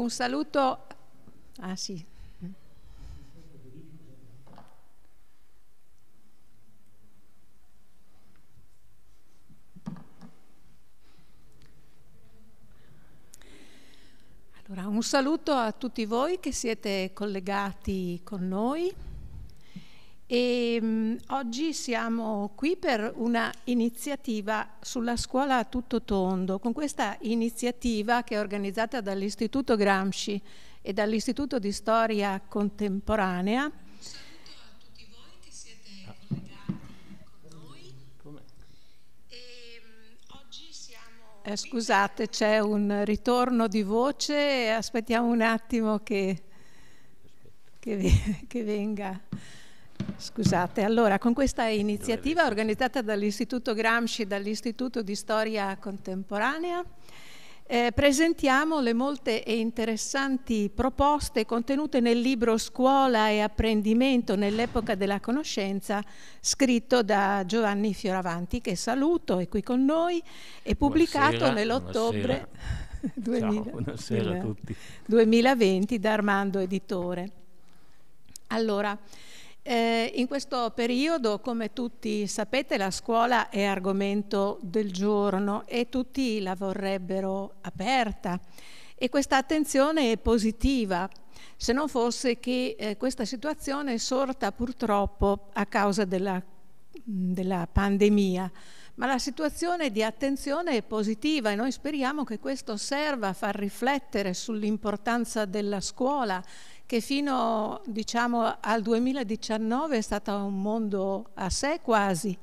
un saluto... Ah sì. Allora, un saluto a tutti voi che siete collegati con noi e, ehm, mh, oggi siamo qui per una iniziativa sulla scuola a tutto tondo, con questa iniziativa che è organizzata dall'Istituto Gramsci e dall'Istituto di Storia Contemporanea. Saluto a tutti voi che siete collegati con noi. eh, scusate, c'è un ritorno di voce, aspettiamo un attimo che, che, che venga. Scusate, allora con questa iniziativa organizzata dall'Istituto Gramsci e dall'Istituto di Storia Contemporanea eh, presentiamo le molte e interessanti proposte contenute nel libro Scuola e apprendimento nell'epoca della conoscenza scritto da Giovanni Fioravanti che saluto, è qui con noi, e pubblicato nell'ottobre 2020 da Armando Editore. Allora, eh, in questo periodo, come tutti sapete, la scuola è argomento del giorno e tutti la vorrebbero aperta e questa attenzione è positiva, se non fosse che eh, questa situazione è sorta purtroppo a causa della, della pandemia. Ma la situazione di attenzione è positiva e noi speriamo che questo serva a far riflettere sull'importanza della scuola che fino diciamo, al 2019 è stata un mondo a sé quasi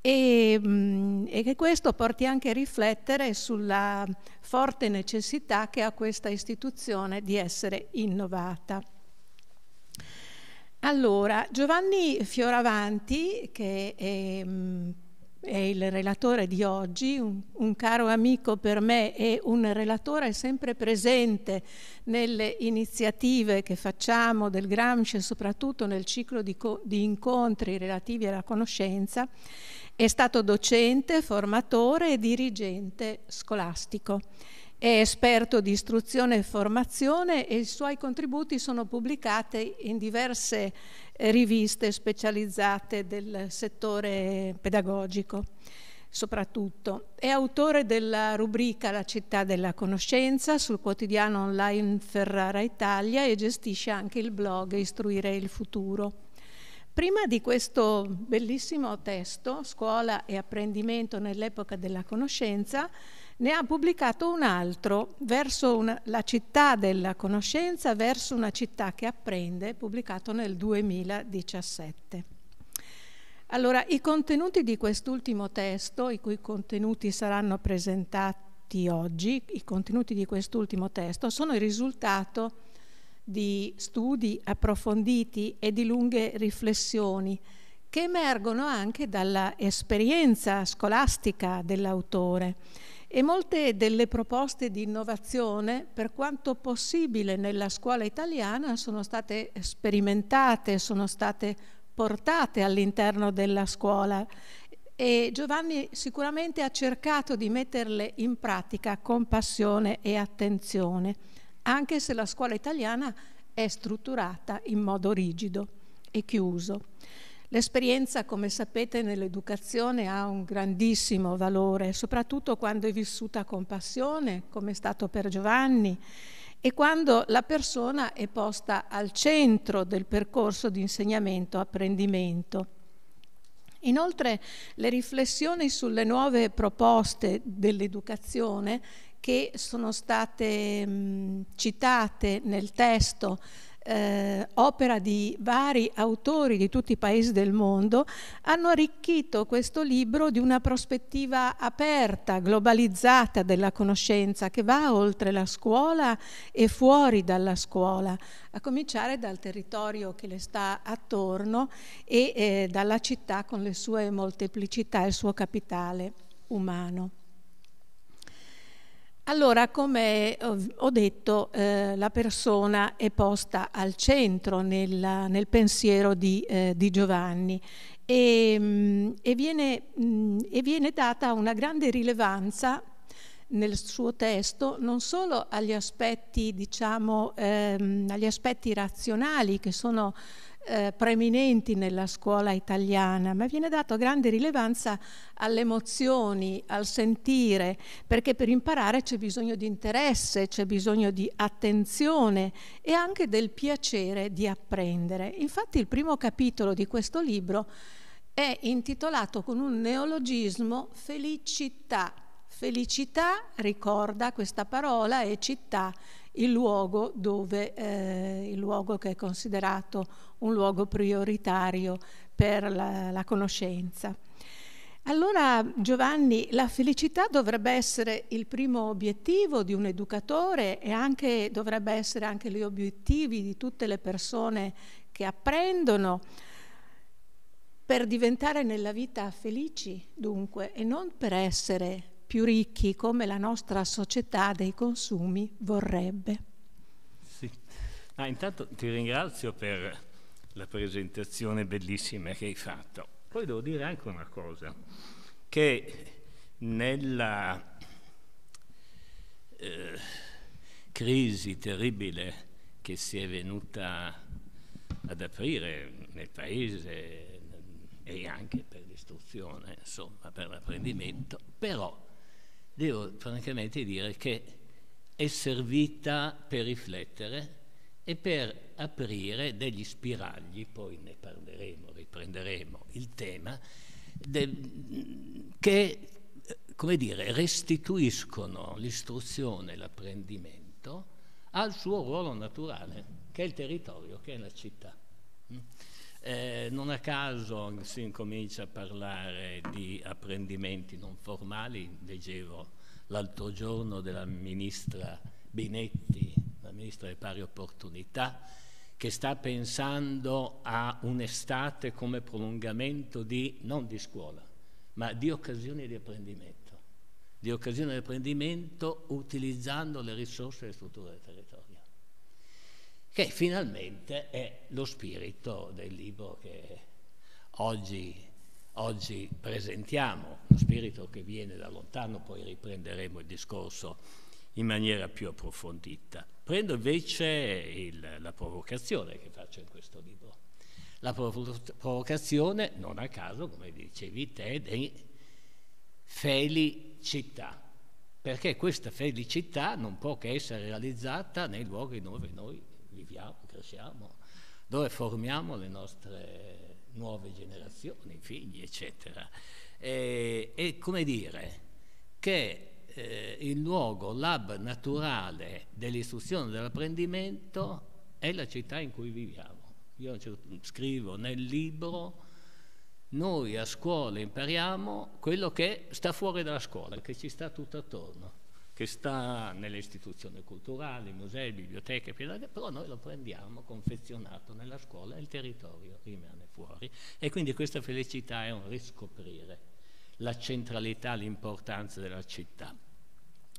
e, mm, e, che questo porti anche a riflettere sulla forte necessità che ha questa istituzione di essere innovata. Allora, Giovanni Fioravanti, che è mm, è il relatore di oggi, un, un, caro amico per me e un relatore sempre presente nelle iniziative che facciamo del Gramsci, soprattutto nel ciclo di, di incontri relativi alla conoscenza, è stato docente, formatore e dirigente scolastico è esperto di istruzione e formazione e i suoi contributi sono pubblicati in diverse eh, riviste specializzate del settore pedagogico soprattutto. È autore della rubrica La città della conoscenza sul quotidiano online Ferrara Italia e gestisce anche il blog Istruire il futuro. Prima di questo bellissimo testo, Scuola e apprendimento nell'epoca della conoscenza, ne ha pubblicato un altro, verso una, La città della conoscenza verso una città che apprende, pubblicato nel 2017. Allora, i contenuti di quest'ultimo testo, i cui contenuti saranno presentati oggi, i contenuti di quest'ultimo testo sono il risultato di studi approfonditi e di lunghe riflessioni che emergono anche dalla esperienza scolastica dell'autore e molte delle proposte di innovazione, per quanto possibile nella scuola italiana, sono state sperimentate, sono state portate all'interno della scuola e Giovanni sicuramente ha cercato di metterle in pratica con passione e attenzione, anche se la scuola italiana è strutturata in modo rigido e chiuso. L'esperienza, come sapete, nell'educazione ha un grandissimo valore, soprattutto quando è vissuta con passione, come è stato per Giovanni, e quando la persona è posta al centro del percorso di insegnamento-apprendimento. Inoltre le riflessioni sulle nuove proposte dell'educazione che sono state mh, citate nel testo eh, opera di vari autori di tutti i paesi del mondo, hanno arricchito questo libro di una prospettiva aperta, globalizzata della conoscenza che va oltre la scuola e fuori dalla scuola, a cominciare dal territorio che le sta attorno e eh, dalla città con le sue molteplicità e il suo capitale umano. Allora, come eh, ho detto, eh, la persona è posta al centro nella, nel pensiero di, eh, di Giovanni e, mh, mm, e, viene, mh, mm, e viene data una grande rilevanza nel suo testo non solo agli aspetti, diciamo, ehm, agli aspetti razionali che sono eh, preminenti nella scuola italiana, ma viene dato grande rilevanza alle emozioni, al sentire, perché per imparare c'è bisogno di interesse, c'è bisogno di attenzione e anche del piacere di apprendere. Infatti il primo capitolo di questo libro è intitolato con un neologismo Felicità. Felicità ricorda questa parola e città il luogo, dove, eh, il luogo che è considerato un luogo prioritario per la, la conoscenza. Allora Giovanni, la felicità dovrebbe essere il primo obiettivo di un educatore e anche, dovrebbe essere anche gli obiettivi di tutte le persone che apprendono per diventare nella vita felici, dunque, e non per essere più ricchi come la nostra società dei consumi vorrebbe. Sì. Ah, intanto ti ringrazio per la presentazione bellissima che hai fatto. Poi devo dire anche una cosa, che nella eh, crisi terribile che si è venuta ad aprire nel paese e anche per l'istruzione, insomma, per l'apprendimento, però devo francamente dire che è servita per riflettere e per aprire degli spiragli, poi ne parleremo, riprenderemo il tema, de, che come dire, restituiscono l'istruzione, l'apprendimento al suo ruolo naturale, che è il territorio, che è la città. Mm? Eh, non a caso si incomincia a parlare di apprendimenti non formali, leggevo l'altro giorno della ministra Binetti Ministra delle Pari Opportunità, che sta pensando a un'estate come prolungamento di, non di scuola, ma di occasioni di apprendimento, di occasioni di apprendimento utilizzando le risorse e le strutture del territorio, che finalmente è lo spirito del libro che oggi oggi presentiamo, lo spirito che viene da lontano, poi riprenderemo il discorso in maniera più approfondita. Prendo invece il, la provocazione che faccio in questo libro. La provo provocazione, non a caso, come dicevi te, di felicità, perché questa felicità non può che essere realizzata nei luoghi dove noi viviamo, cresciamo, dove formiamo le nostre nuove generazioni, figli, eccetera. E, e come dire che eh, il luogo, l'hub naturale dell'istruzione e dell'apprendimento è la città in cui viviamo. Io scrivo nel libro, noi a scuola impariamo quello che sta fuori dalla scuola, che ci sta tutto attorno, che sta nelle istituzioni culturali, musei, biblioteche, però noi lo prendiamo confezionato nella scuola e il territorio rimane fuori. E quindi questa felicità è un riscoprire la centralità, l'importanza della città.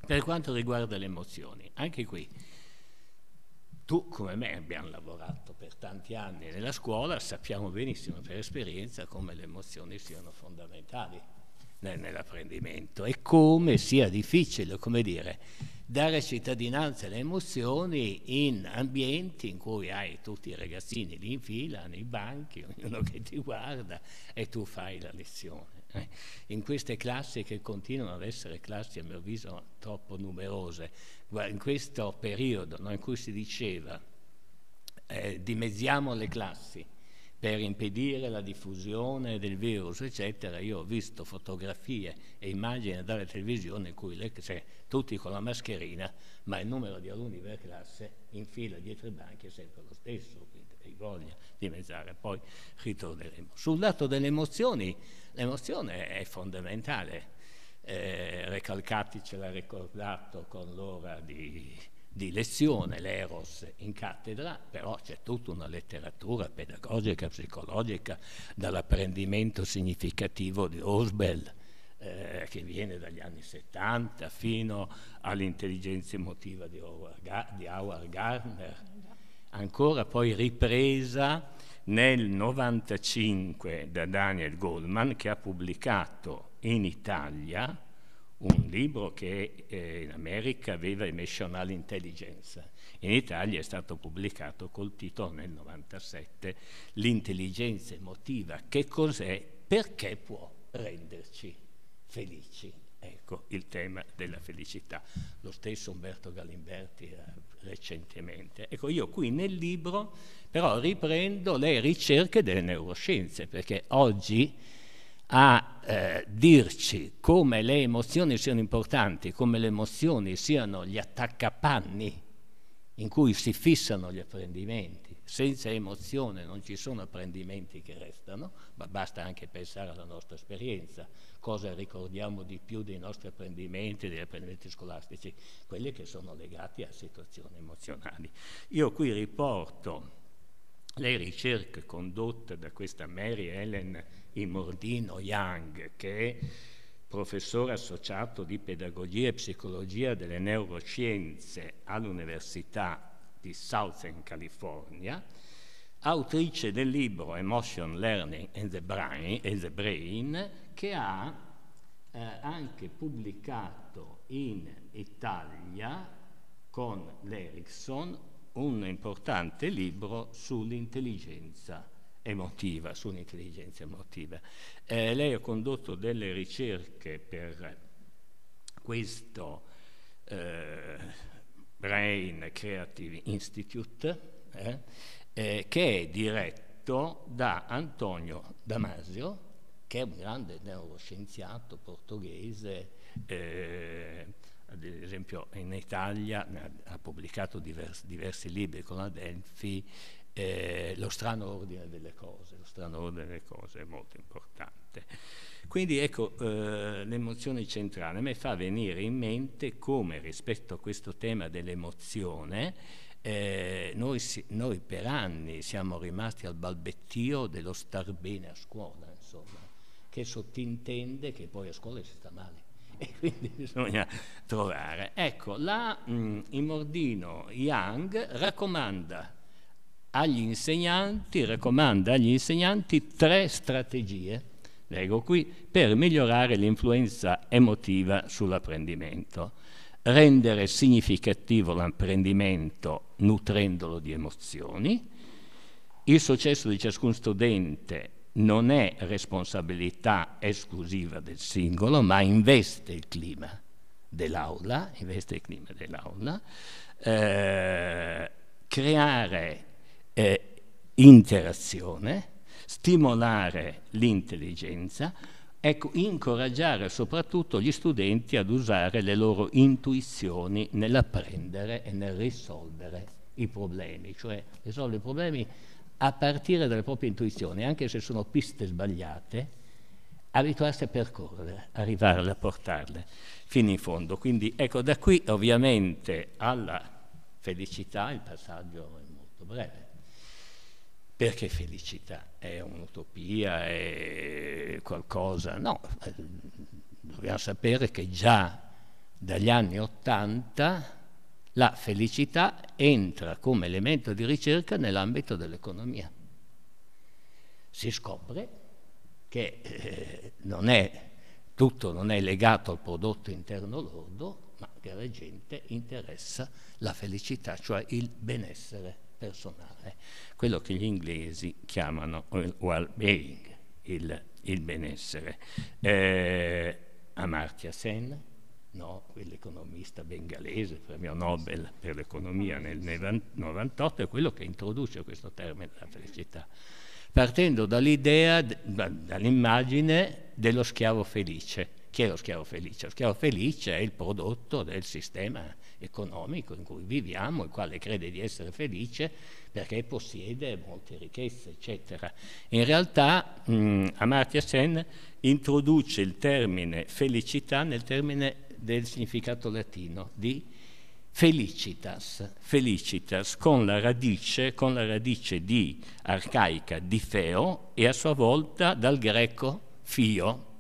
Per quanto riguarda le emozioni, anche qui, tu come me abbiamo lavorato per tanti anni nella scuola, sappiamo benissimo per esperienza come le emozioni siano fondamentali nell'apprendimento e come sia difficile, come dire, dare cittadinanza alle emozioni in ambienti in cui hai tutti i ragazzini lì in fila, nei banchi, ognuno che ti guarda e tu fai la lezione. Eh? in queste classi che continuano ad essere classi a mio avviso troppo numerose. In questo periodo no, in cui si diceva eh, dimezziamo le classi per impedire la diffusione del virus, eccetera, io ho visto fotografie e immagini dalla televisione in cui le, cioè, tutti con la mascherina, ma il numero di alunni per classe in fila dietro i banchi è sempre lo stesso. Quindi voglia dimezzare, poi ritorneremo. Sul lato delle emozioni, l'emozione è fondamentale. Eh, Recalcati ce l'ha ricordato con l'ora di, di lezione, l'eros in cattedra, però c'è tutta una letteratura pedagogica, psicologica, dall'apprendimento significativo di Osbel, eh, che viene dagli anni 70 fino all'intelligenza emotiva di Howard, Gar- di Howard Gardner ancora poi ripresa nel 95 da Daniel Goldman che ha pubblicato in Italia un libro che eh, in America aveva Emotional Intelligence. In Italia è stato pubblicato col titolo nel 97 L'intelligenza emotiva, che cos'è, perché può renderci felici. Ecco il tema della felicità. Lo stesso Umberto Galimberti ha recentemente. Ecco, io qui nel libro però riprendo le ricerche delle neuroscienze, perché oggi a eh, dirci come le emozioni siano importanti, come le emozioni siano gli attaccapanni in cui si fissano gli apprendimenti. Senza emozione non ci sono apprendimenti che restano, ma basta anche pensare alla nostra esperienza cosa ricordiamo di più dei nostri apprendimenti, degli apprendimenti scolastici, quelli che sono legati a situazioni emozionali. Io qui riporto le ricerche condotte da questa Mary Ellen Imordino Young, che è professore associato di pedagogia e psicologia delle neuroscienze all'Università di Southern California, autrice del libro Emotion Learning in the Brain, and the Brain che ha eh, anche pubblicato in Italia con l'Erickson un importante libro sull'intelligenza emotiva, sull'intelligenza emotiva. Eh, lei ha condotto delle ricerche per questo eh, Brain Creative Institute eh, eh che è diretto da Antonio Damasio che è un grande neuroscienziato portoghese, eh, ad esempio in Italia ha pubblicato diversi, diversi libri con la Delphi, eh, lo strano ordine delle cose, lo strano ordine delle cose è molto importante. Quindi ecco, eh, l'emozione centrale mi fa venire in mente come rispetto a questo tema dell'emozione eh, noi, noi, per anni siamo rimasti al balbettio dello star bene a scuola, insomma che sottintende che poi a scuola si sta male e quindi bisogna trovare. Ecco, la mh, mm, Imordino Young raccomanda agli insegnanti, raccomanda agli insegnanti tre strategie, leggo qui, per migliorare l'influenza emotiva sull'apprendimento. Rendere significativo l'apprendimento nutrendolo di emozioni, il successo di ciascun studente non è responsabilità esclusiva del singolo, ma investe il clima dell'aula, investe il clima dell'aula, eh, creare eh, interazione, stimolare l'intelligenza, ecco, incoraggiare soprattutto gli studenti ad usare le loro intuizioni nell'apprendere e nel risolvere i problemi, cioè risolvere i problemi a partire dalle proprie intuizioni, anche se sono piste sbagliate, abituarsi a percorrere, arrivare a portarle fino in fondo. Quindi ecco, da qui ovviamente alla felicità il passaggio è molto breve. Perché felicità? È un'utopia? È qualcosa? No, eh, dobbiamo sapere che già dagli anni Ottanta la felicità entra come elemento di ricerca nell'ambito dell'economia. Si scopre che eh, non è, tutto non è legato al prodotto interno lordo, ma che alla gente interessa la felicità, cioè il benessere personale, quello che gli inglesi chiamano il eh, well-being, il, il benessere. Eh, Amartya Sen, no, quell'economista bengalese, premio Nobel per l'economia nel 1998, è quello che introduce questo termine della felicità, partendo dall'idea, dall'immagine dello schiavo felice. Chi è lo schiavo felice? Lo schiavo felice è il prodotto del sistema economico in cui viviamo, il quale crede di essere felice perché possiede molte ricchezze, eccetera. In realtà mh, Amartya Sen introduce il termine felicità nel termine del significato latino di felicitas, felicitas con la radice, con la radice di arcaica di feo e a sua volta dal greco fio,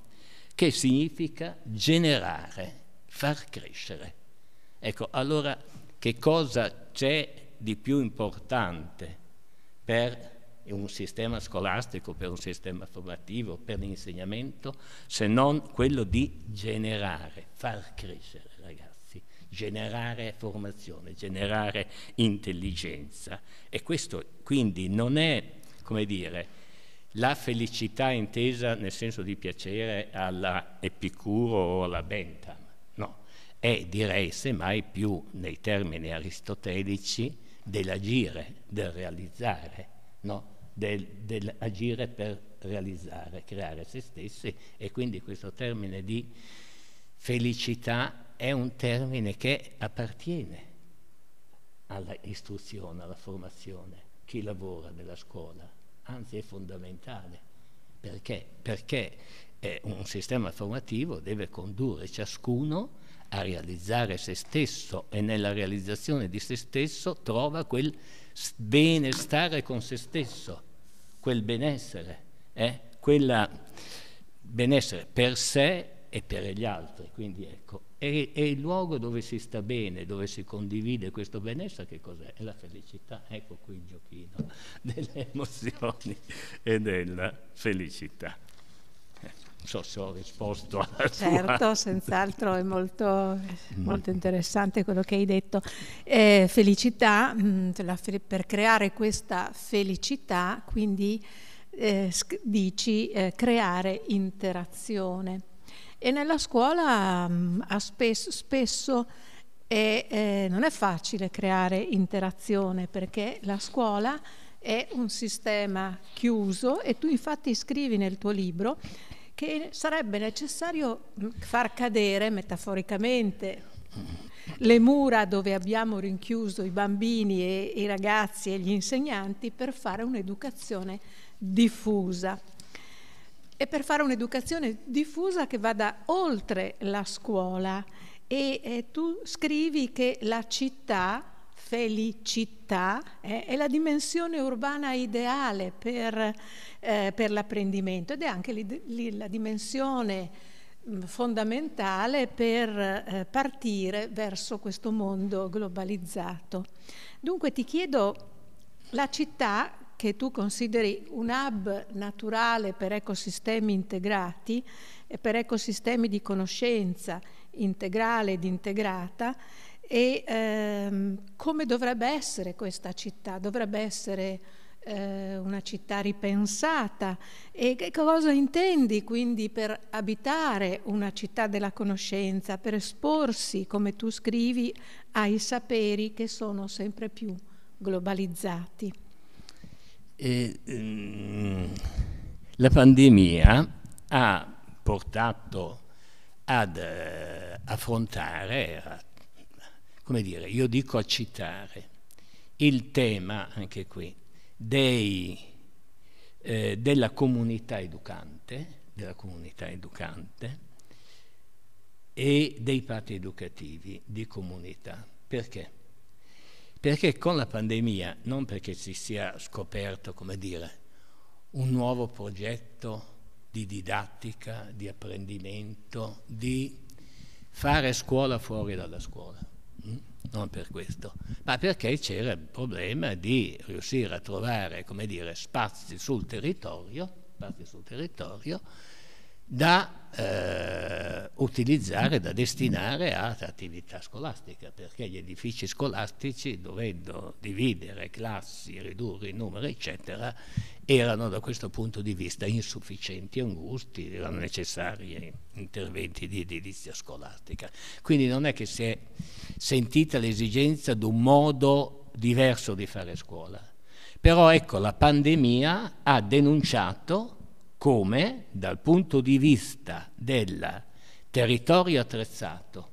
che significa generare, far crescere. Ecco, allora che cosa c'è di più importante per un sistema scolastico, per un sistema formativo, per l'insegnamento, se non quello di generare, far crescere ragazzi, generare formazione, generare intelligenza. E questo quindi non è, come dire, la felicità intesa nel senso di piacere alla Epicuro o alla Bentham, no, è direi semmai più nei termini aristotelici dell'agire, del realizzare, no? del, dell'agire per realizzare, creare se stessi e quindi questo termine di felicità è un termine che appartiene all'istruzione, alla formazione, chi lavora nella scuola, anzi è fondamentale. Perché? Perché eh, un sistema formativo deve condurre ciascuno a realizzare se stesso e nella realizzazione di se stesso trova quel benestare con se stesso, quel benessere, eh? quella benessere per sé e per gli altri. Quindi ecco, è, è, il luogo dove si sta bene, dove si condivide questo benessere, che cos'è? È la felicità, ecco qui il giochino delle emozioni e della felicità non so se ho risposto alla Certo, sua... senz'altro è molto, molto, interessante quello che hai detto. Eh, felicità, mm, per creare questa felicità, quindi eh, dici eh, creare interazione. E nella scuola mh, mm, spesso, spesso è, eh, non è facile creare interazione perché la scuola è un sistema chiuso e tu infatti scrivi nel tuo libro che sarebbe necessario far cadere metaforicamente le mura dove abbiamo rinchiuso i bambini e i ragazzi e gli insegnanti per fare un'educazione diffusa. E per fare un'educazione diffusa che vada oltre la scuola. E eh, tu scrivi che la città felicità eh, è la dimensione urbana ideale per, eh, per l'apprendimento ed è anche li, la dimensione fondamentale per eh, partire verso questo mondo globalizzato. Dunque ti chiedo la città che tu consideri un hub naturale per ecosistemi integrati e eh, per ecosistemi di conoscenza integrale ed integrata, e ehm, come dovrebbe essere questa città? Dovrebbe essere eh, una città ripensata e che cosa intendi quindi per abitare una città della conoscenza, per esporsi, come tu scrivi, ai saperi che sono sempre più globalizzati? E, ehm, la pandemia ha portato ad eh, affrontare, a come dire, io dico a citare il tema, anche qui, dei, eh, della comunità educante, della comunità educante e dei patti educativi di comunità. Perché? Perché con la pandemia, non perché si sia scoperto, come dire, un nuovo progetto di didattica, di apprendimento, di fare scuola fuori dalla scuola non per questo, ma perché c'era il problema di riuscire a trovare, come dire, spazi sul territorio, spazi sul territorio da eh, utilizzare, da destinare ad attività scolastica, perché gli edifici scolastici, dovendo dividere classi, ridurre i numeri, eccetera, erano da questo punto di vista insufficienti, angusti, erano necessari interventi di edilizia scolastica. Quindi non è che si è sentita l'esigenza di un modo diverso di fare scuola. Però ecco, la pandemia ha denunciato come dal punto di vista del territorio attrezzato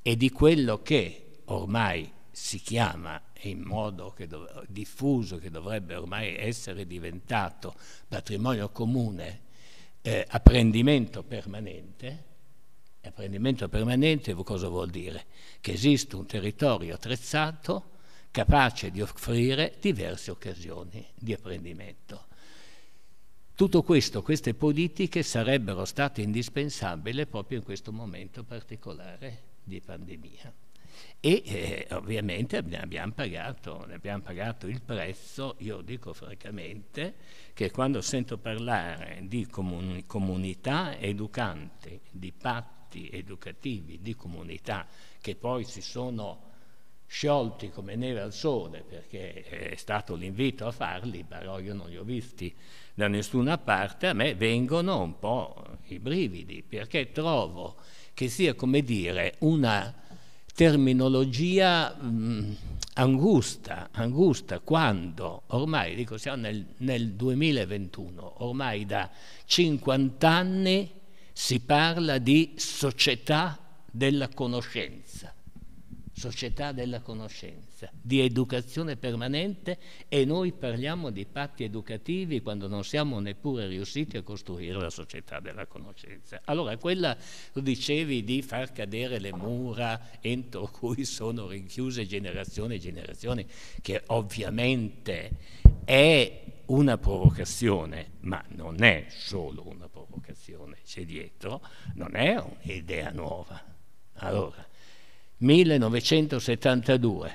e di quello che ormai si chiama in modo che diffuso, che dovrebbe ormai essere diventato patrimonio comune, eh, apprendimento permanente. Apprendimento permanente cosa vuol dire? Che esiste un territorio attrezzato capace di offrire diverse occasioni di apprendimento. Tutto questo, queste politiche sarebbero state indispensabili proprio in questo momento particolare di pandemia. E eh, ovviamente ne abbiamo, pagato, abbiamo pagato il prezzo, io dico francamente, che quando sento parlare di comuni comunità educanti, di patti educativi, di comunità che poi si sono sciolti come neve al sole perché eh, è stato l'invito a farli, però io non li ho visti da nessuna parte, a me vengono un po' i brividi, perché trovo che sia, come dire, una terminologia mh, mm, angusta, angusta quando ormai, dico siamo nel, nel 2021, ormai da 50 anni si parla di società della conoscenza società della conoscenza, di educazione permanente e noi parliamo di patti educativi quando non siamo neppure riusciti a costruire la società della conoscenza. Allora quella, tu dicevi, di far cadere le mura entro cui sono rinchiuse generazioni e generazioni, che ovviamente è una provocazione, ma non è solo una provocazione, c'è dietro, non è un'idea nuova. Allora, 1972.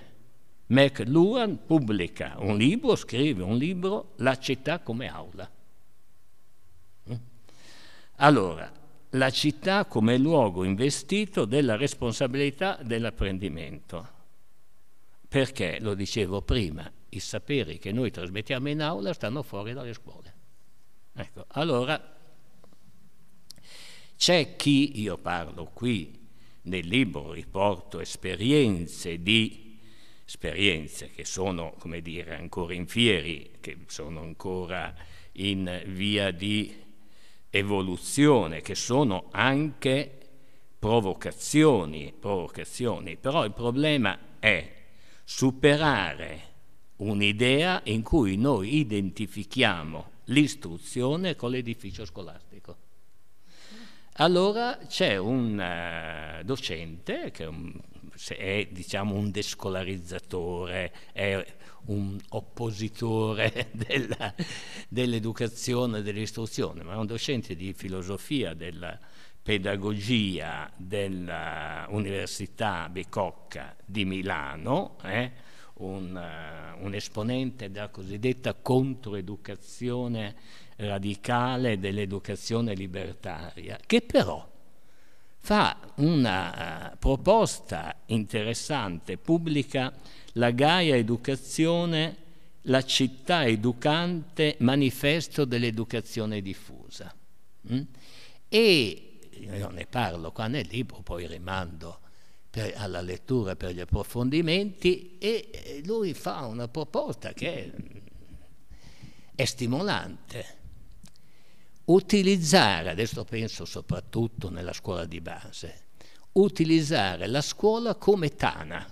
McLuhan pubblica un libro, scrive un libro, La città come aula. Mm? Allora, la città come luogo investito della responsabilità dell'apprendimento. Perché, lo dicevo prima, i saperi che noi trasmettiamo in aula stanno fuori dalle scuole. Ecco, allora c'è chi, io parlo qui nel libro riporto esperienze di esperienze che sono, come dire, ancora in fieri, che sono ancora in via di evoluzione, che sono anche provocazioni, provocazioni. però il problema è superare un'idea in cui noi identifichiamo l'istruzione con l'edificio scolastico. Allora c'è un uh, docente che è, un, è diciamo, un descolarizzatore, è un oppositore della, dell'educazione, dell'istruzione, ma è un docente di filosofia della pedagogia dell'Università Bicocca di Milano, eh, un, uh, un esponente della cosiddetta controeducazione radicale dell'educazione libertaria, che però fa una eh, proposta interessante, pubblica La Gaia Educazione, la città educante, manifesto dell'educazione diffusa. Mm? E io ne parlo qua nel libro, poi rimando per, alla lettura per gli approfondimenti e lui fa una proposta che è, è stimolante utilizzare, adesso penso soprattutto nella scuola di base, utilizzare la scuola come tana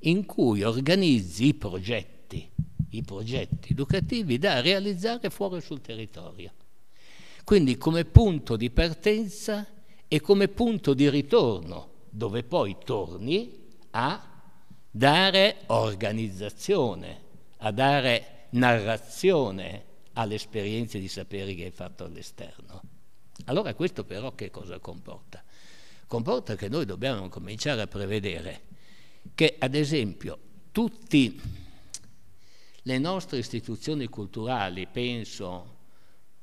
in cui organizzi i progetti, i progetti educativi da realizzare fuori sul territorio. Quindi come punto di partenza e come punto di ritorno, dove poi torni a dare organizzazione, a dare narrazione, all'esperienza e di sapere che hai fatto all'esterno. Allora questo però che cosa comporta? Comporta che noi dobbiamo cominciare a prevedere che ad esempio tutte le nostre istituzioni culturali, penso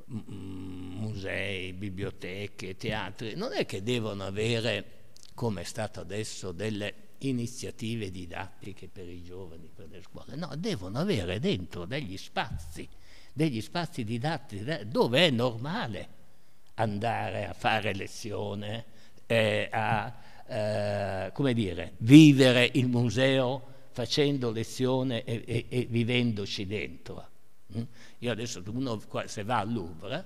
musei, biblioteche, teatri, non è che devono avere, come è stato adesso, delle iniziative didattiche per i giovani, per le scuole, no, devono avere dentro degli spazi degli spazi didattici eh, dove è normale andare a fare lezione, eh, a eh, come dire, vivere il museo facendo lezione e, e, e vivendoci dentro. Mm? Io adesso uno se va al Louvre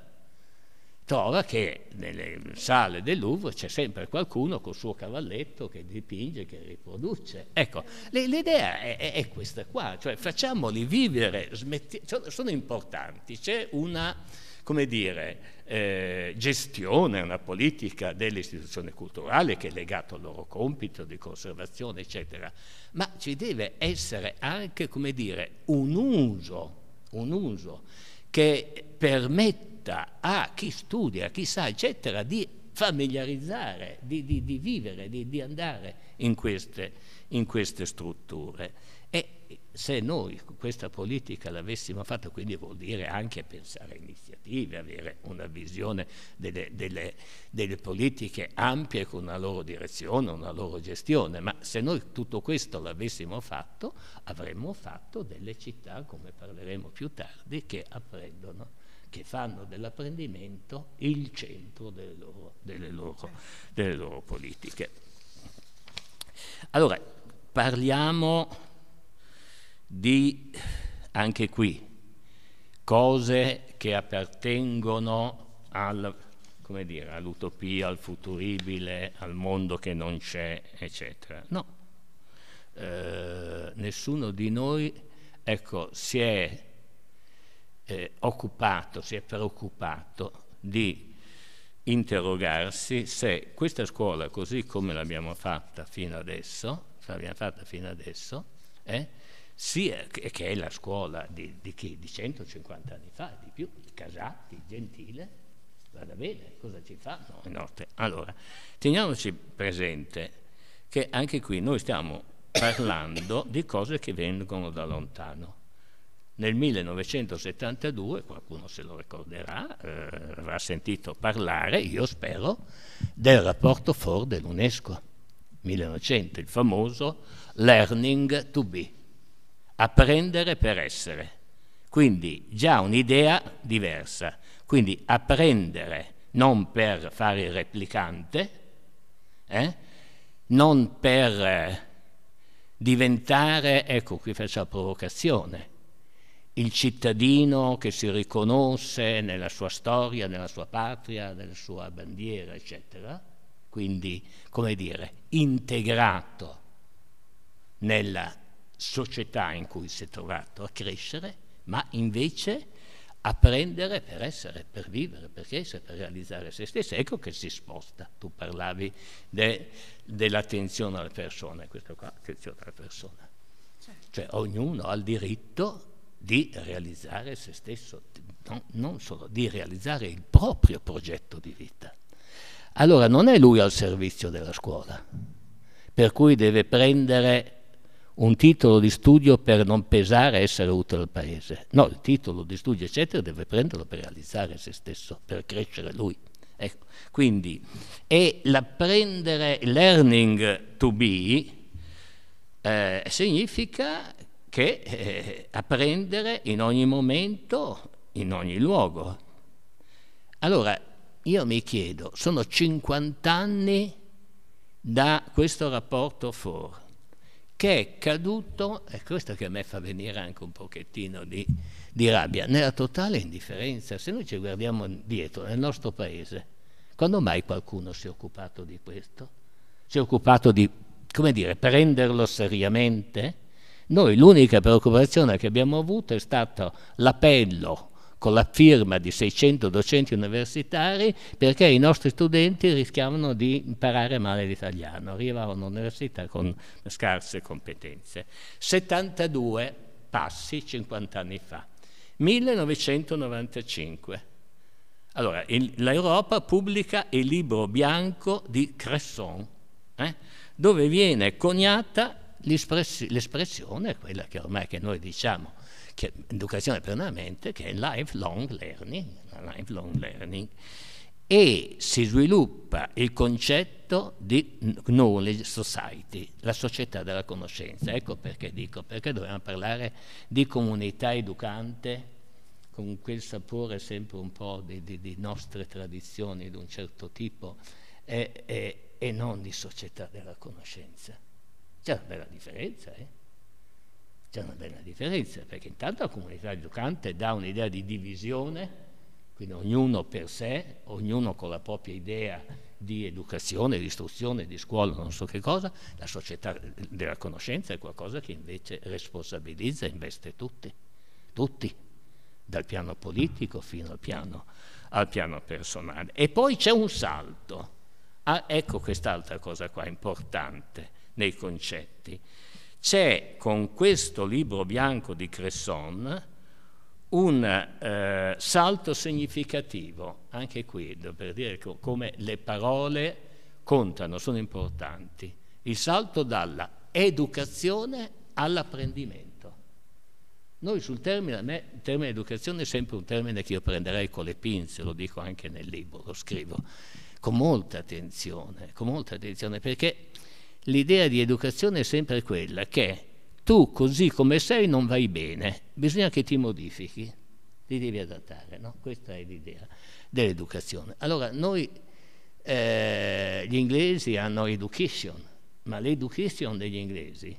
Tora che nelle sale del Louvre c'è sempre qualcuno col suo cavalletto che dipinge, che riproduce. Ecco, l'idea è, è, questa qua, cioè facciamoli vivere, smetti, sono importanti, c'è una, come dire, eh, gestione, una politica dell'istituzione culturale che è legata al loro compito di conservazione, eccetera, ma ci deve essere anche, come dire, un uso, un uso che permette consenta a ah, chi studia, a chi sa, eccetera, di familiarizzare, di, di, di vivere, di, di, andare in queste, in queste strutture. E se noi questa politica l'avessimo fatta, quindi vuol dire anche pensare a iniziative, avere una visione delle, delle, delle, politiche ampie con una loro direzione, una loro gestione, ma se noi tutto questo l'avessimo fatto, avremmo fatto delle città, come parleremo più tardi, che apprendono che fanno dell'apprendimento il centro delle loro, delle loro, delle loro politiche. Allora, parliamo di, anche qui, cose che appartengono al, dire, all'utopia, al futuribile, al mondo che non c'è, eccetera. No, eh, nessuno di noi ecco, si è eh, occupato, si è preoccupato di interrogarsi se questa scuola, così come l'abbiamo fatta fino adesso, fatta fino adesso eh, sia, che è la scuola di, di, chi? Di 150 anni fa, di più, Casati, Gentile, vada bene, cosa ci fanno le Allora, teniamoci presente che anche qui noi stiamo parlando di cose che vengono da lontano. Nel 1972, qualcuno se lo ricorderà, eh, avrà sentito parlare, io spero, del rapporto Ford dell'UNESCO, 1900, il famoso Learning to Be, apprendere per essere. Quindi già un'idea diversa, quindi apprendere non per fare il replicante, eh, non per eh, diventare, ecco qui faccio la provocazione, il cittadino che si riconosce nella sua storia, nella sua patria, nella sua bandiera, eccetera, quindi, come dire, integrato nella società in cui si è trovato a crescere, ma invece a prendere per essere, per vivere, per crescere, per realizzare se stessi. Ecco che si sposta. Tu parlavi de, dell'attenzione alle persone, questo qua, attenzione alla persona. Certo. Cioè ognuno ha il diritto di realizzare se stesso, no, non solo, di realizzare il proprio progetto di vita. Allora non è lui al servizio della scuola, per cui deve prendere un titolo di studio per non pesare e essere utile al paese. No, il titolo di studio, eccetera, deve prenderlo per realizzare se stesso, per crescere lui. Ecco, quindi è l'apprendere learning to be eh, significa che eh, apprendere in ogni momento, in ogni luogo. Allora, io mi chiedo, sono 50 anni da questo rapporto FOR, che è caduto, e questo che a me fa venire anche un pochettino di, di rabbia, nella totale indifferenza. Se noi ci guardiamo dietro, nel nostro paese, quando mai qualcuno si è occupato di questo? Si è occupato di, come dire, prenderlo seriamente? Noi l'unica preoccupazione che abbiamo avuto è stato l'appello con la firma di 600 docenti universitari perché i nostri studenti rischiavano di imparare male l'italiano, arrivavano all'università con scarse competenze. 72 passi 50 anni fa, 1995. Allora, l'Europa pubblica il libro bianco di Cresson, eh, dove viene coniata l'espressione è quella che ormai che noi diciamo, che educazione per la mente, che è lifelong learning, lifelong learning, e si sviluppa il concetto di knowledge society, la società della conoscenza. Ecco perché dico, perché dobbiamo parlare di comunità educante con quel sapore sempre un po' di, di, di nostre tradizioni di un certo tipo e, e, e non di società della conoscenza. C'è una bella differenza, eh? C'è una bella differenza, perché intanto la comunità educante dà un'idea di divisione, quindi ognuno per sé, ognuno con la propria idea di educazione, di istruzione, di scuola, non so che cosa, la società della conoscenza è qualcosa che invece responsabilizza e investe tutti, tutti, dal piano politico fino al piano, al piano personale. E poi c'è un salto. Ah, ecco quest'altra cosa qua importante nei concetti. C'è con questo libro bianco di Cresson un eh, salto significativo, anche qui, per dire come le parole contano, sono importanti. Il salto dalla educazione all'apprendimento. Noi sul termine, a me il termine educazione è sempre un termine che io prenderei con le pinze, lo dico anche nel libro, lo scrivo, con molta attenzione, con molta attenzione perché l'idea di educazione è sempre quella che tu così come sei non vai bene, bisogna che ti modifichi, ti devi adattare, no? questa è l'idea dell'educazione. Allora noi, eh, gli inglesi hanno education, ma l'education degli inglesi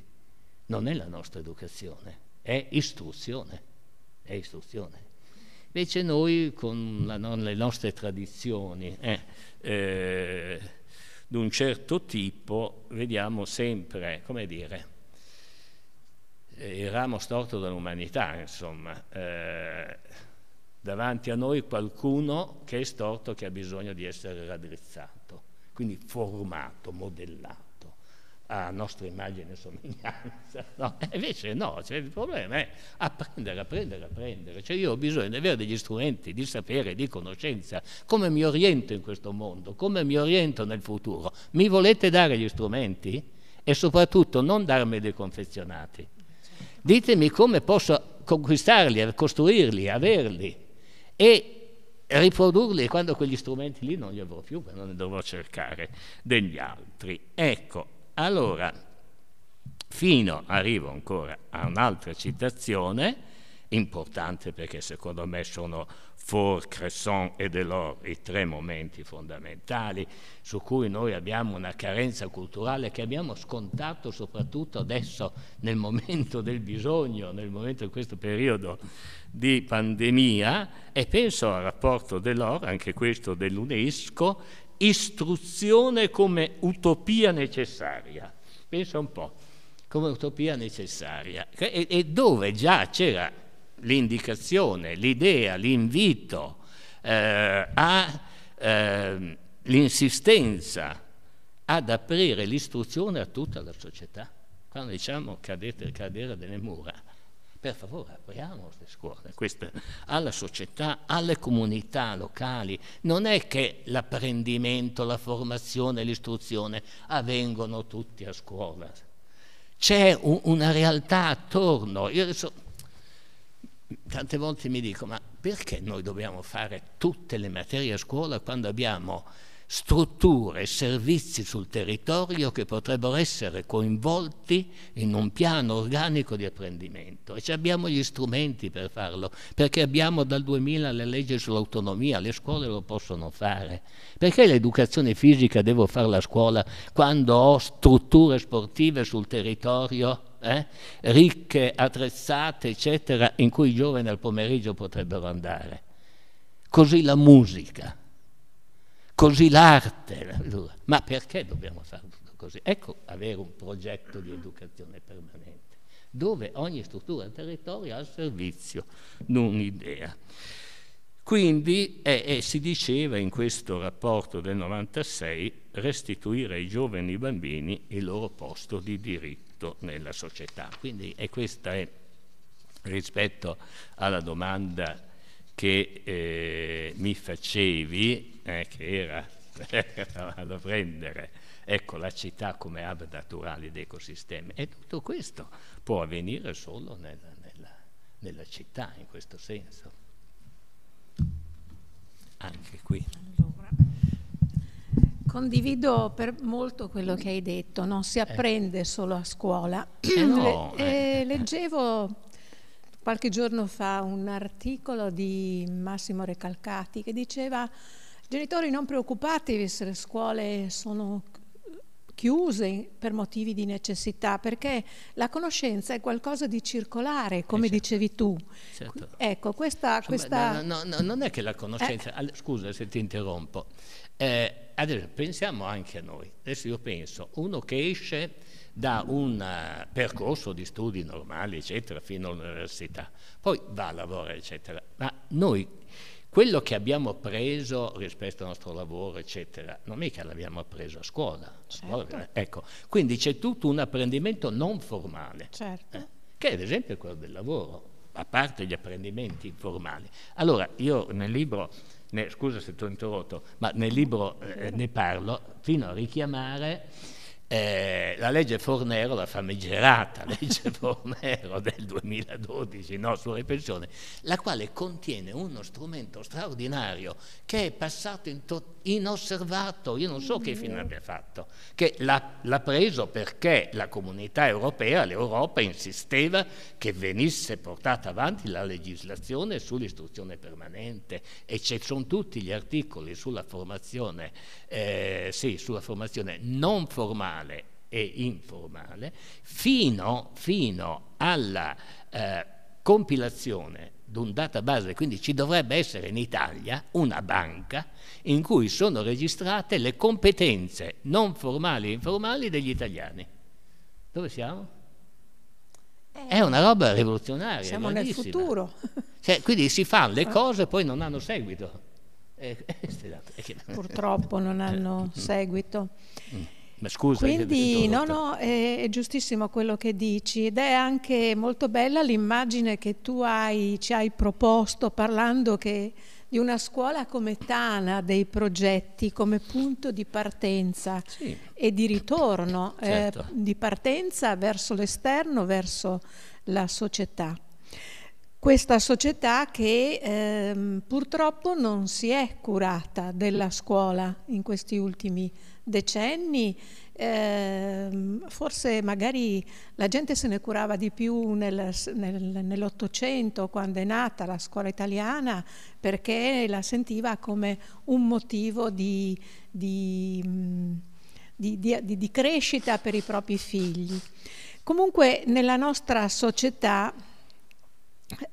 non è la nostra educazione, è istruzione, è istruzione. Invece noi con la, le nostre tradizioni... Eh, eh, di un certo tipo vediamo sempre, come dire, il ramo storto dell'umanità, insomma. Eh, davanti a noi qualcuno che è storto, che ha bisogno di essere raddrizzato, quindi formato, modellato a nostra immagine e somiglianza. No? Invece no, cioè il problema è eh, apprendere, apprendere, apprendere. Cioè io ho bisogno di avere degli strumenti di sapere, di conoscenza, come mi oriento in questo mondo, come mi oriento nel futuro. Mi volete dare gli strumenti? E soprattutto non darmi dei confezionati. Ditemi come posso conquistarli, costruirli, averli e riprodurli quando quegli strumenti lì non li avrò più, quando ne dovrò cercare degli altri. Ecco, allora, fino, arrivo ancora a un'altra citazione, importante perché secondo me sono Ford, Cresson e Delors i tre momenti fondamentali su cui noi abbiamo una carenza culturale che abbiamo scontato soprattutto adesso nel momento del bisogno, nel momento di questo periodo di pandemia e penso al rapporto Delors, anche questo dell'UNESCO, istruzione come utopia necessaria. Pensa un po', come utopia necessaria. E, e dove già c'era l'indicazione, l'idea, l'invito eh, all'insistenza ehm, eh, ad aprire l'istruzione a tutta la società. Quando diciamo cadete, cadere delle mura per favore apriamo le scuole Questa, alla società, alle comunità locali. Non è che l'apprendimento, la formazione, l'istruzione avvengono tutti a scuola. C'è un, una realtà attorno. Io adesso, tante volte mi dico, ma perché noi dobbiamo fare tutte le materie a scuola quando abbiamo strutture e servizi sul territorio che potrebbero essere coinvolti in un piano organico di apprendimento e abbiamo gli strumenti per farlo, perché abbiamo dal 2000 le leggi sull'autonomia, le scuole lo possono fare. Perché l'educazione fisica devo fare la scuola quando ho strutture sportive sul territorio? Eh? ricche, attrezzate, eccetera, in cui i giovani al pomeriggio potrebbero andare. Così la musica, così l'arte. ma perché dobbiamo fare tutto così? Ecco avere un progetto di educazione permanente, dove ogni struttura del territorio ha al servizio di un'idea. Quindi eh, eh, si diceva in questo rapporto del 96 restituire ai giovani bambini il loro posto di diritto nella società. Quindi e questa è rispetto alla domanda che eh, mi facevi, eh, che era, vado a prendere, ecco la città come hub naturale ed ecosistema, e tutto questo può avvenire solo nella, nella, nella città in questo senso. Anche qui. Allora, condivido per molto quello che hai detto, non si apprende eh. solo a scuola. Eh no, Le, eh, eh. leggevo qualche giorno fa un articolo di Massimo Recalcati che diceva genitori non preoccupatevi se le scuole sono chiuse per motivi di necessità, perché la conoscenza è qualcosa di circolare, eh, come certo, dicevi tu. Certo. Ecco, questa... Insomma, questa... No, no, no, non è che la conoscenza... Eh. Scusa se ti interrompo. Eh, adesso pensiamo anche a noi. Adesso io penso, uno che esce da un eh, percorso di studi normali, eccetera, fino all'università, poi va a lavorare, eccetera. Ma noi quello che abbiamo preso rispetto al nostro lavoro, eccetera, non mica l'abbiamo appreso a scuola. Certo. scuola certo. ecco. quindi c'è tutto un apprendimento non formale, certo. eh, che è ad esempio quello del lavoro, a parte gli apprendimenti formali. Allora, io nel libro, ne, scusa se ti ho interrotto, ma nel libro eh, ne parlo fino a richiamare eh, la legge Fornero, la famigerata legge Fornero del 2012, no, sulle pensioni, la quale contiene uno strumento straordinario che è passato to- inosservato, io non so che fine abbia fatto, che l'ha, l'ha preso perché la comunità europea, l'Europa insisteva che venisse portata avanti la legislazione sull'istruzione permanente e ci sono tutti gli articoli sulla formazione eh, sì, sulla formazione non formale e informale, fino, fino alla eh, compilazione di un database, quindi ci dovrebbe essere in Italia una banca in cui sono registrate le competenze non formali e informali degli italiani. Dove siamo? È eh, una roba rivoluzionaria. Siamo nel futuro. Cioè, quindi si fanno le cose e poi non hanno seguito eh, eh purtroppo non eh, hanno mm, mm. seguito. Mm. Ma scusa, quindi no, no, è, è, giustissimo quello che dici ed è anche molto bella l'immagine che tu hai, ci hai proposto parlando che, di una scuola come Tana, dei progetti come punto di partenza sì. e di ritorno, eh, certo. eh, di partenza verso l'esterno, verso la società questa società che ehm, purtroppo non si è curata della scuola in questi ultimi decenni, ehm, forse magari la gente se ne curava di più nel, nel, nell'Ottocento quando è nata la scuola italiana perché la sentiva come un motivo di, di, mm, di, di crescita per i propri figli. Comunque nella nostra società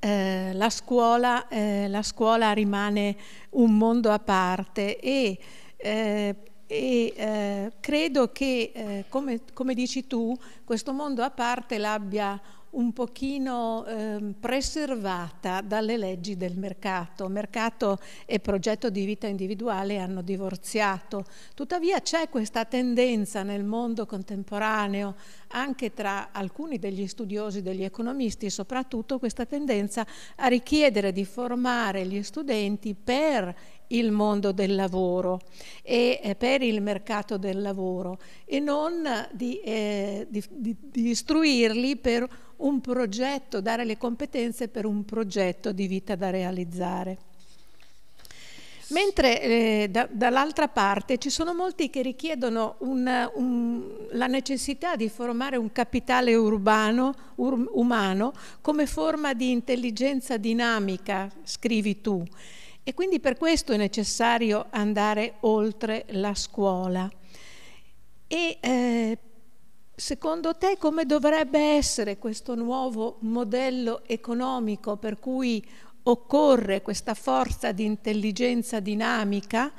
eh, la, scuola, eh, la, scuola, rimane un mondo a parte e, eh, e eh, credo che, eh, come, come dici tu, questo mondo a parte l'abbia un pochino eh, preservata dalle leggi del mercato. Mercato e progetto di vita individuale hanno divorziato. Tuttavia c'è questa tendenza nel mondo contemporaneo, anche tra alcuni degli studiosi, degli economisti, soprattutto questa tendenza a richiedere di formare gli studenti per il mondo del lavoro e eh, per il mercato del lavoro e non di, eh, di, di, di istruirli per un progetto, dare le competenze per un progetto di vita da realizzare. Mentre eh, da, dall'altra parte ci sono molti che richiedono una, un, la necessità di formare un capitale urbano, ur, umano, come forma di intelligenza dinamica, scrivi tu. E quindi per questo è necessario andare oltre la scuola. E eh, Secondo te come dovrebbe essere questo nuovo modello economico per cui occorre questa forza di intelligenza dinamica,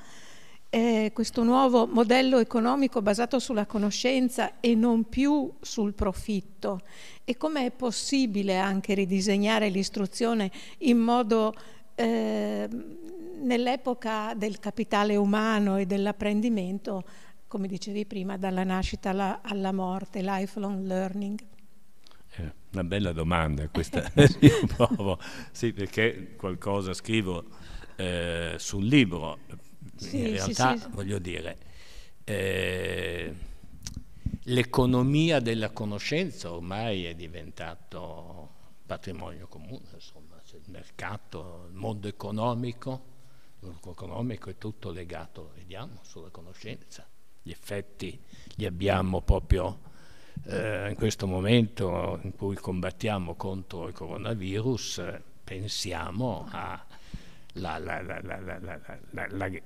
eh, questo nuovo modello economico basato sulla conoscenza e non più sul profitto? E come è possibile anche ridisegnare l'istruzione in modo eh, nell'epoca del capitale umano e dell'apprendimento come dicevi prima, dalla nascita alla, alla morte, lifelong learning? Eh, una bella domanda questa, sì, perché qualcosa scrivo eh, sul libro, sì, in realtà sì, voglio dire, eh, l'economia della conoscenza ormai è diventato patrimonio comune, insomma, cioè il mercato, il mondo economico, il mondo economico è tutto legato, vediamo, sulla conoscenza gli effetti li abbiamo proprio eh, in questo momento in cui combattiamo contro il coronavirus, eh, pensiamo alla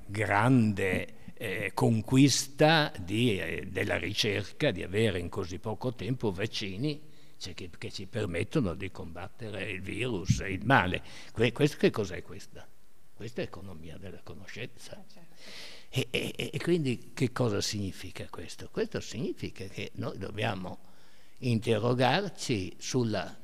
grande eh, conquista di, eh, della ricerca di avere in così poco tempo vaccini cioè, che, che, ci permettono di combattere il virus e il male. Que questo, che cos'è questa? Questa è economia della conoscenza. Eh, certo. E, e, e, quindi che cosa significa questo? Questo significa che noi dobbiamo interrogarci sulla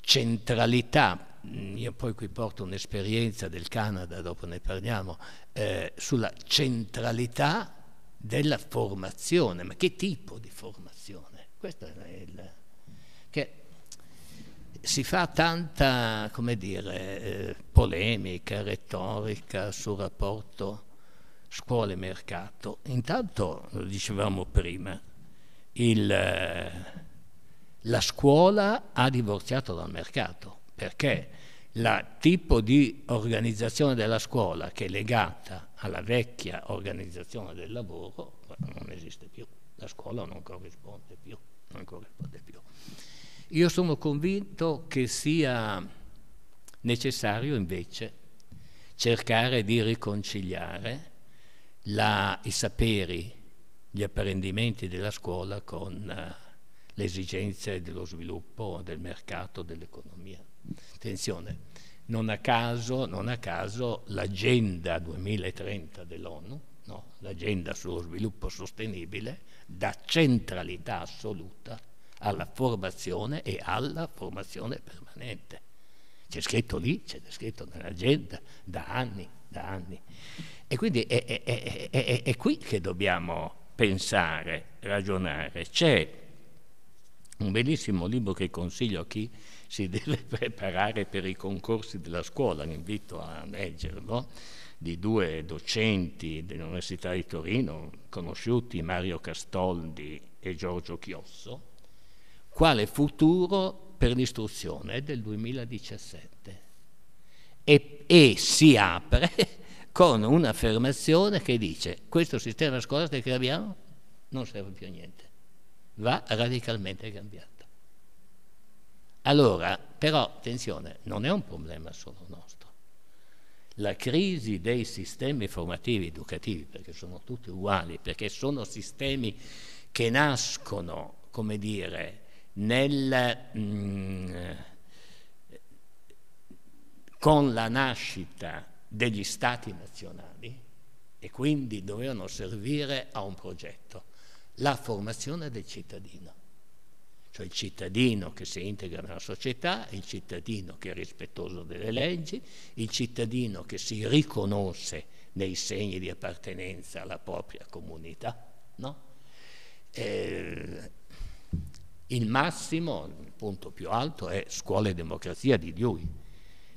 centralità, mm, io poi qui porto un'esperienza del Canada, dopo ne parliamo, eh, sulla centralità della formazione, ma che tipo di formazione? Questo è il... Che si fa tanta, come dire, eh, polemica, retorica sul rapporto scuole mercato. Intanto, lo dicevamo prima, il, eh, la scuola ha divorziato dal mercato perché il tipo di organizzazione della scuola che è legata alla vecchia organizzazione del lavoro non esiste più, la scuola non corrisponde più. Non corrisponde più. Io sono convinto che sia necessario invece cercare di riconciliare la, i saperi, gli apprendimenti della scuola con eh, le esigenze dello sviluppo, del mercato, dell'economia. Attenzione, non a caso, caso l'agenda 2030 dell'ONU, no, l'agenda sullo sviluppo sostenibile, dà centralità assoluta alla formazione e alla formazione permanente. C'è scritto lì, c'è scritto nell'agenda da anni, da anni. E quindi è, è, è, è qui che dobbiamo pensare, ragionare. C'è un bellissimo libro che consiglio a chi si deve preparare per i concorsi della scuola, l'invito a leggerlo, di due docenti dell'Università di Torino conosciuti, Mario Castoldi e Giorgio Chiosso, Quale futuro per l'istruzione? È del 2017 e, e si apre con un'affermazione che dice questo sistema scolastico che abbiamo non serve più a niente, va radicalmente cambiato. Allora, però, attenzione, non è un problema solo nostro. La crisi dei sistemi formativi educativi, perché sono tutti uguali, perché sono sistemi che nascono, come dire, nel... Mm, con la nascita degli stati nazionali e quindi dovevano servire a un progetto, la formazione del cittadino cioè il cittadino che si integra nella società, il cittadino che è rispettoso delle leggi, il cittadino che si riconosce nei segni di appartenenza alla propria comunità. No? Eh, il massimo, il punto più alto, è scuola e democrazia di Dewey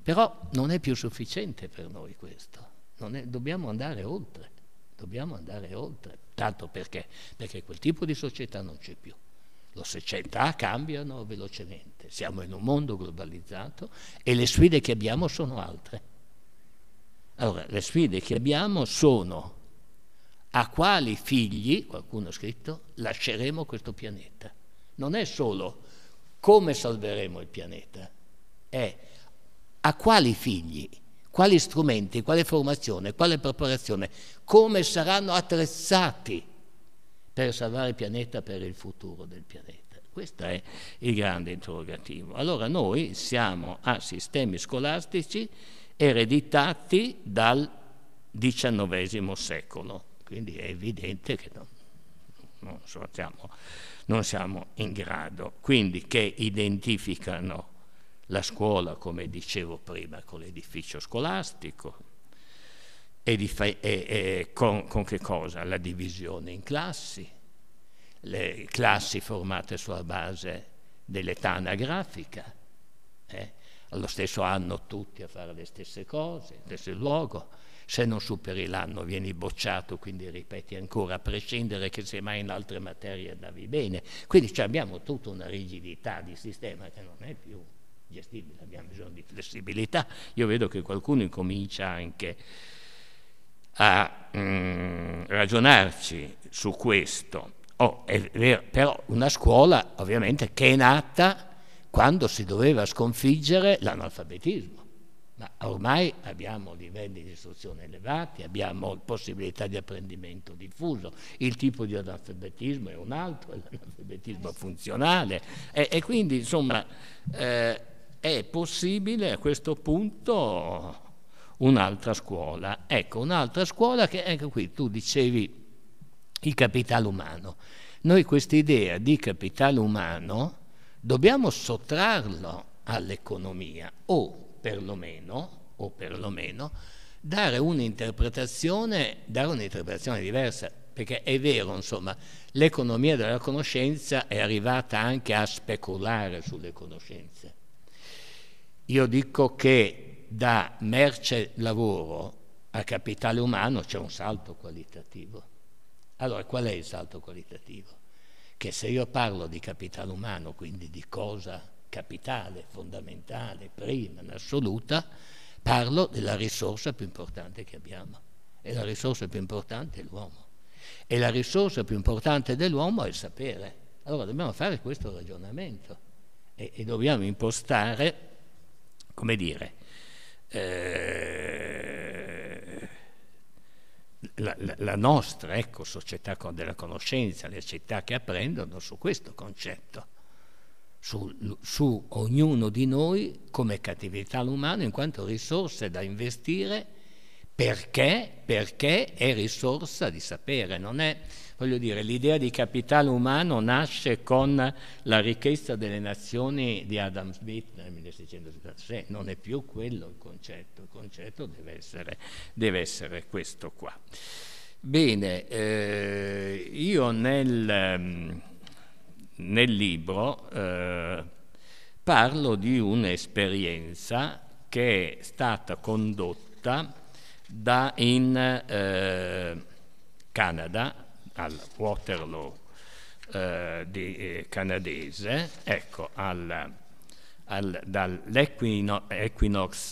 però non è più sufficiente per noi questo, è, dobbiamo andare oltre, dobbiamo andare oltre, tanto perché, perché quel tipo di società non c'è più. Le società cambiano velocemente, siamo in un mondo globalizzato e le sfide che abbiamo sono altre. Allora, le sfide che abbiamo sono a quali figli, qualcuno ha scritto, lasceremo questo pianeta. Non è solo come salveremo il pianeta, è a quali figli, quali strumenti, quale formazione, quale preparazione, come saranno attrezzati per salvare il pianeta, per il futuro del pianeta. Questo è il grande interrogativo. Allora noi siamo a sistemi scolastici ereditati dal XIX secolo, quindi è evidente che non, non, siamo, non siamo in grado, quindi che identificano la scuola, come dicevo prima, con l'edificio scolastico e, e, e con, con, che cosa? La divisione in classi, le classi formate sulla base dell'età anagrafica, eh? allo stesso anno tutti a fare le stesse cose, stesso luogo, se non superi l'anno vieni bocciato, quindi ripeti ancora, a prescindere che semmai in altre materie andavi bene. Quindi abbiamo tutta una rigidità di sistema che non è più gestibile, abbiamo bisogno di flessibilità. Io vedo che qualcuno incomincia anche a mm, ragionarci su questo. Oh, vero, però una scuola ovviamente che è nata quando si doveva sconfiggere l'analfabetismo. Ma ormai abbiamo livelli di istruzione elevati, abbiamo possibilità di apprendimento diffuso, il tipo di analfabetismo è un altro, è l'analfabetismo eh funzionale e, e quindi insomma eh, è possibile a questo punto un'altra scuola. Ecco, un'altra scuola che, ecco qui, tu dicevi il capitale umano. Noi questa idea di capitale umano dobbiamo sottrarlo all'economia o perlomeno, o perlomeno dare un'interpretazione, dare un'interpretazione diversa, perché è vero, insomma, l'economia della conoscenza è arrivata anche a speculare sulle conoscenze. Io dico che da merce lavoro a capitale umano c'è un salto qualitativo. Allora qual è il salto qualitativo? Che se io parlo di capitale umano, quindi di cosa capitale, fondamentale, prima, in assoluta, parlo della risorsa più importante che abbiamo. E la risorsa più importante è l'uomo. E la risorsa più importante dell'uomo è il sapere. Allora dobbiamo fare questo ragionamento e, e dobbiamo impostare come dire, eh, la, la, la, nostra ecco, società della conoscenza, le città che apprendono su questo concetto, su, su ognuno di noi come cattività umana in quanto risorse da investire perché? Perché è risorsa di sapere, non è, voglio dire, l'idea di capitale umano nasce con la richiesta delle nazioni di Adam Smith nel 1676, non è più quello il concetto, il concetto deve essere, deve essere questo qua. Bene, eh, io nel, nel libro eh, parlo di un'esperienza che è stata condotta da in eh, Canada, al Waterloo eh, di, eh, canadese, ecco, al, al, dall'Equinox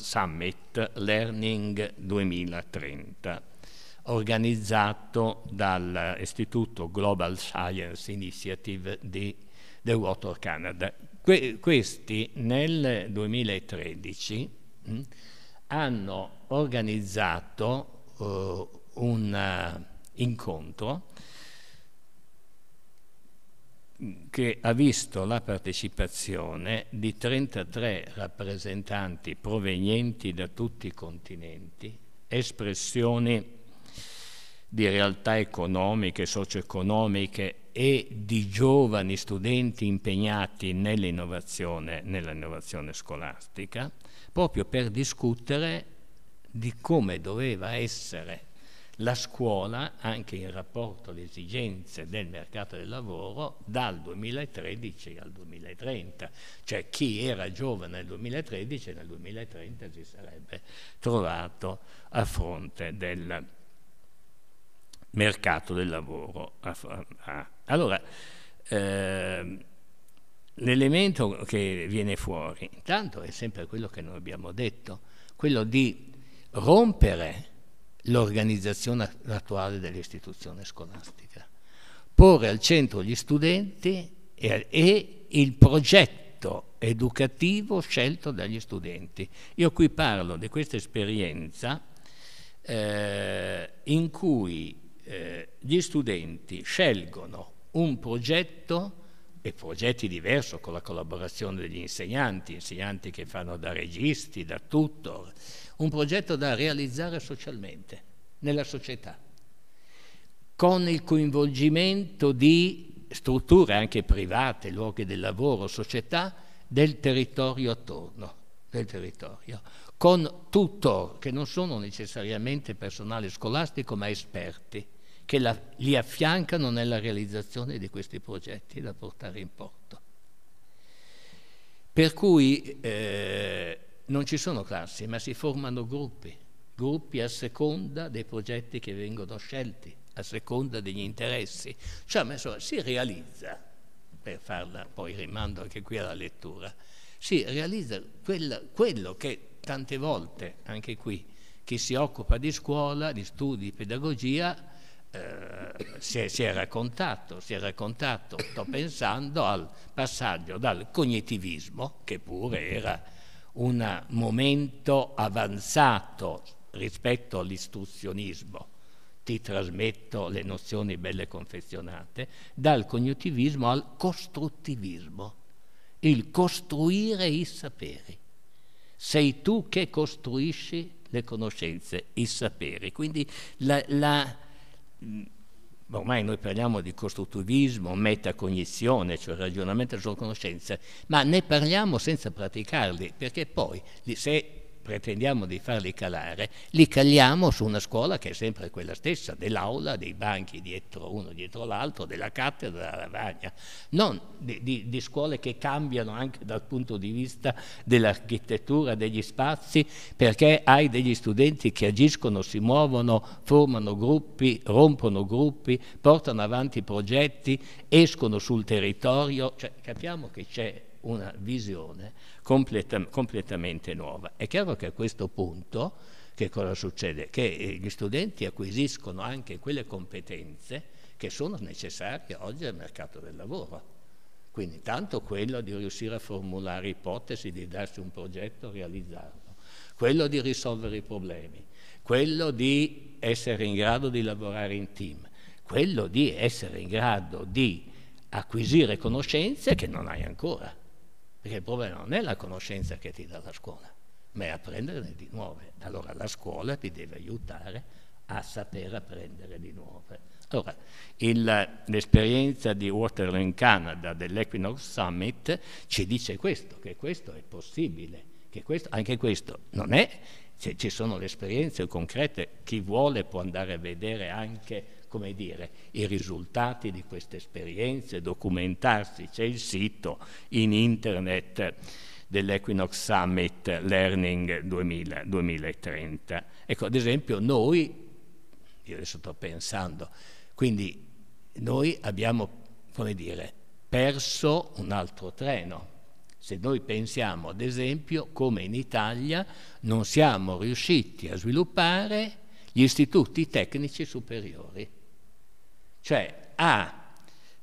Summit Learning 2030, organizzato dall'Istituto Global Science Initiative di The Water Canada. Que questi nel 2013 mh, hm, hanno organizzato eh, un uh, incontro che ha visto la partecipazione di 33 rappresentanti provenienti da tutti i continenti, espressioni di realtà economiche, socio-economiche e di giovani studenti impegnati nell'innovazione, scolastica, proprio per discutere di come doveva essere la scuola, anche in rapporto alle esigenze del mercato del lavoro, dal 2013 al 2030. Cioè chi era giovane nel 2013 nel 2030 si sarebbe trovato a fronte del mercato del lavoro. Allora, eh, L'elemento che viene fuori, intanto, è sempre quello che noi abbiamo detto, quello di rompere l'organizzazione attuale dell'istituzione scolastica, porre al centro gli studenti e, e il progetto educativo scelto dagli studenti. Io qui parlo di questa esperienza eh, in cui eh, gli studenti scelgono un progetto e progetti diversi con la collaborazione degli insegnanti, insegnanti che fanno da registi, da tutor, un progetto da realizzare socialmente, nella società, con il coinvolgimento di strutture anche private, luoghi del lavoro, società del territorio attorno, del territorio, con tutor che non sono necessariamente personale scolastico ma esperti che la, li affiancano nella realizzazione di questi progetti da portare in porto. Per cui eh, non ci sono classi, ma si formano gruppi, gruppi a seconda dei progetti che vengono scelti, a seconda degli interessi. Cioè, ma insomma, si realizza, per farla poi rimando anche qui alla lettura, si realizza quella, quello che tante volte, anche qui, chi si occupa di scuola, di studi, di pedagogia, eh, si, è, si, è, raccontato, si è raccontato, sto pensando al passaggio dal cognitivismo, che pure era un momento avanzato rispetto all'istruzionismo, ti trasmetto le nozioni belle confezionate, dal cognitivismo al costruttivismo, il costruire i saperi. Sei tu che costruisci le conoscenze, i saperi. Quindi la, la ormai noi parliamo di costruttivismo, metacognizione, cioè ragionamento sulla conoscenza, ma ne parliamo senza praticarli, perché poi se pretendiamo di farli calare, li caliamo su una scuola che è sempre quella stessa, dell'aula, dei banchi dietro, uno dietro l'altro, della cattedra, della lavagna, non di, di, di scuole che cambiano anche dal punto di vista dell'architettura, degli spazi, perché hai degli studenti che agiscono, si muovono, formano gruppi, rompono gruppi, portano avanti progetti, escono sul territorio, cioè, capiamo che c'è una visione completa, completamente nuova. È chiaro che a questo punto che cosa succede? Che eh, gli studenti acquisiscono anche quelle competenze che sono necessarie oggi al mercato del lavoro. Quindi tanto quello di riuscire a formulare ipotesi, di darsi un progetto, realizzarlo, quello di risolvere i problemi, quello di essere in grado di lavorare in team, quello di essere in grado di acquisire conoscenze che non hai ancora. Perché il problema non è la conoscenza che ti dà la scuola, ma è apprenderne di nuove. Allora la scuola ti deve aiutare a saper apprendere di nuove. Allora, l'esperienza di Waterloo in Canada dell'Equinox Summit ci dice questo, che questo è possibile, che questo, anche questo non è, ci sono le esperienze concrete, chi vuole può andare a vedere anche come dire, i risultati di queste esperienze, documentarsi, c'è il sito in internet dell'Equinox Summit Learning 2000, 2030. Ecco, ad esempio noi, io adesso sto pensando, quindi noi abbiamo, come dire, perso un altro treno. Se noi pensiamo, ad esempio, come in Italia non siamo riusciti a sviluppare gli istituti tecnici superiori. Cioè a,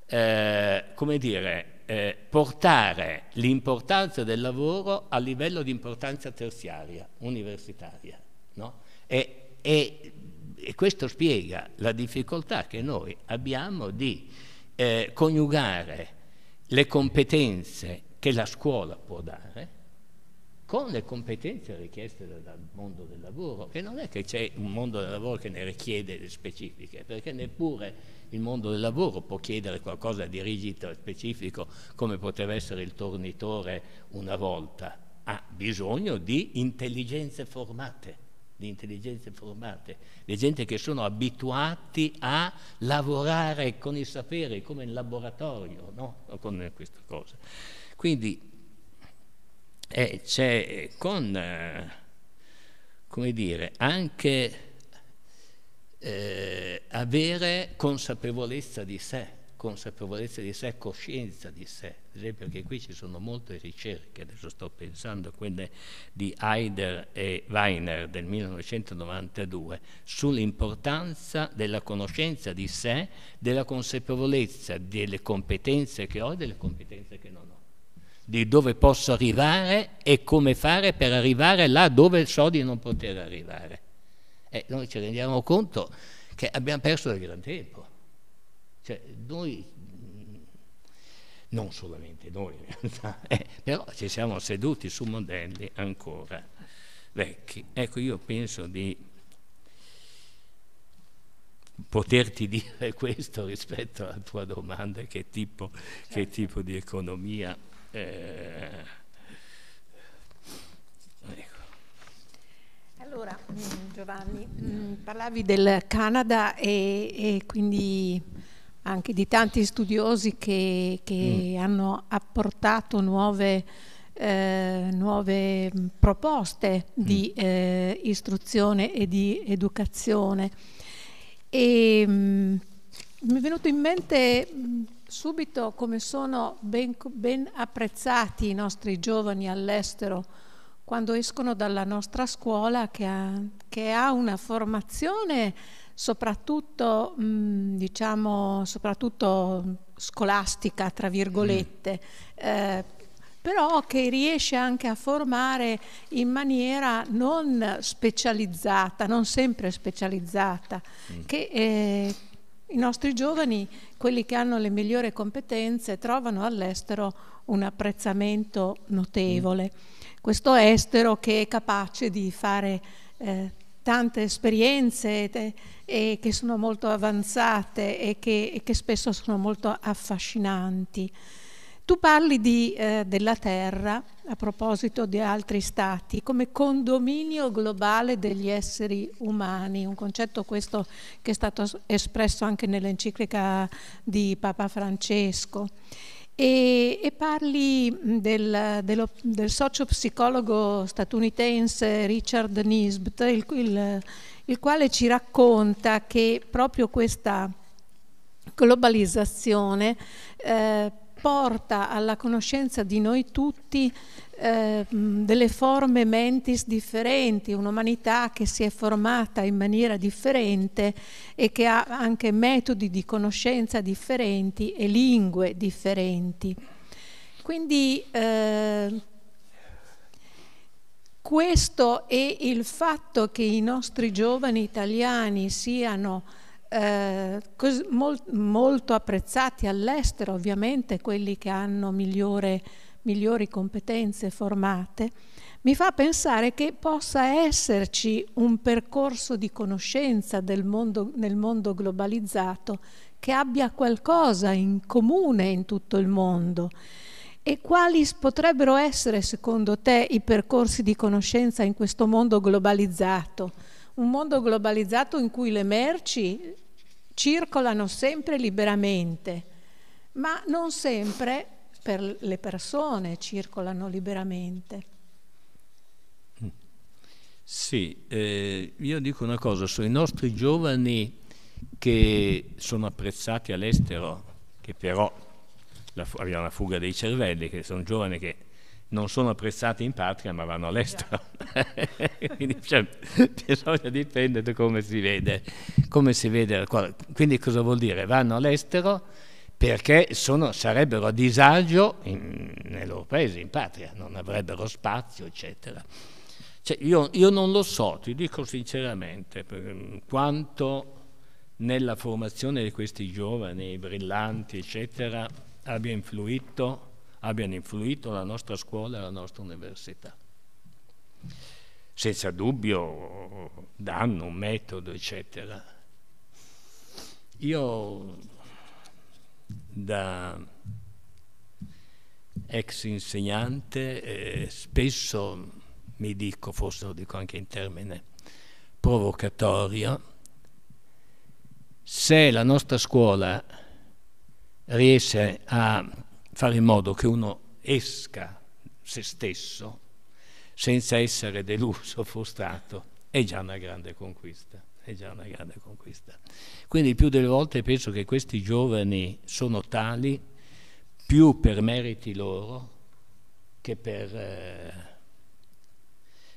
eh, come dire, eh, portare l'importanza del lavoro a livello di importanza terziaria, universitaria. No? E, e, e, questo spiega la difficoltà che noi abbiamo di eh, coniugare le competenze che la scuola può dare con le competenze richieste dal mondo del lavoro, e non è che c'è un mondo del lavoro che ne richiede le specifiche, perché neppure il mondo del lavoro può chiedere qualcosa di rigido e specifico come poteva essere il tornitore una volta, ha bisogno di intelligenze formate di intelligenze formate, di gente che sono abituati a lavorare con i saperi, come in laboratorio, no? con questa cosa. Quindi e c'è con, come dire, anche eh, avere consapevolezza di sé, consapevolezza di sé, coscienza di sé. Ad esempio che qui ci sono molte ricerche, adesso sto pensando a quelle di Heider e Weiner del 1992, sull'importanza della conoscenza di sé, della consapevolezza delle competenze che ho e delle competenze che non ho di dove posso arrivare e come fare per arrivare là dove so di non poter arrivare. E noi ci rendiamo conto che abbiamo perso del gran tempo. Cioè, noi, mm, non solamente noi in realtà, eh, però ci siamo seduti su modelli ancora vecchi. Ecco, io penso di poterti dire questo rispetto alla tua domanda, che tipo, che certo. tipo di economia eh, ecco. Allora, mm, Giovanni, mm, parlavi del Canada e, e quindi anche di tanti studiosi che, che mm. hanno apportato nuove, eh, nuove proposte di mm. eh, istruzione e di educazione. E, mh, mi è venuto in mente mh, subito come sono ben, ben apprezzati i nostri giovani all'estero quando escono dalla nostra scuola che ha, che ha una formazione soprattutto, mh, mm, diciamo, soprattutto scolastica, tra virgolette, mm. eh, però che riesce anche a formare in maniera non specializzata, non sempre specializzata, mm. che, eh, i nostri giovani, quelli che hanno le migliori competenze, trovano all'estero un apprezzamento notevole. Questo estero che è capace di fare eh, tante esperienze te, e che sono molto avanzate e che, e che spesso sono molto affascinanti. Tu parli di, eh, della Terra, a proposito di altri stati, come condominio globale degli esseri umani, un concetto questo che è stato espresso anche nell'enciclica di Papa Francesco. E, e parli del, dello, del sociopsicologo statunitense Richard Nisbet, il, il, il quale ci racconta che proprio questa globalizzazione eh, porta alla conoscenza di noi tutti eh, delle forme mentis differenti, un'umanità che si è formata in maniera differente e che ha anche metodi di conoscenza differenti e lingue differenti. Quindi eh, questo e il fatto che i nostri giovani italiani siano eh, cos- molto apprezzati all'estero, ovviamente quelli che hanno migliore, migliori competenze formate, mi fa pensare che possa esserci un percorso di conoscenza del mondo, nel mondo globalizzato che abbia qualcosa in comune in tutto il mondo. E quali potrebbero essere, secondo te, i percorsi di conoscenza in questo mondo globalizzato? Un mondo globalizzato in cui le merci circolano sempre liberamente, ma non sempre per le persone circolano liberamente. Sì, eh, io dico una cosa, sui nostri giovani che sono apprezzati all'estero, che però la, abbiamo la fuga dei cervelli, che sono giovani che non sono apprezzati in patria ma vanno all'estero. quindi cioè, bisogna dipendere da come si vede. Come si vede quindi cosa vuol dire? Vanno all'estero perché sono, sarebbero a disagio in, nel loro paese, in patria, non avrebbero spazio, eccetera. Cioè, io, io non lo so, ti dico sinceramente, mm, quanto nella formazione di questi giovani brillanti, eccetera, abbia influito abbiano influito la nostra scuola e la nostra università. Senza dubbio danno un metodo, eccetera. Io da ex insegnante eh, spesso mi dico, forse lo dico anche in termine provocatorio, se la nostra scuola riesce a fare in modo che uno esca se stesso senza essere deluso, frustrato, è già una grande conquista. È già una grande conquista. Quindi più delle volte penso che questi giovani sono tali più per meriti loro che per eh,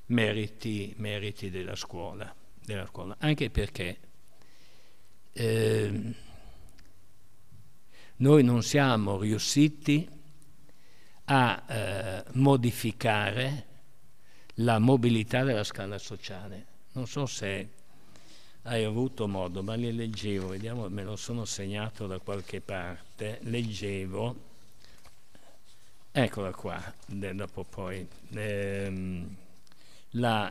meriti, meriti della, scuola, della, scuola, Anche perché eh, noi non siamo riusciti a eh, modificare la mobilità della scala sociale. Non so se hai avuto modo, ma li leggevo, vediamo, me lo sono segnato da qualche parte, leggevo, eccola qua, dopo poi, ehm,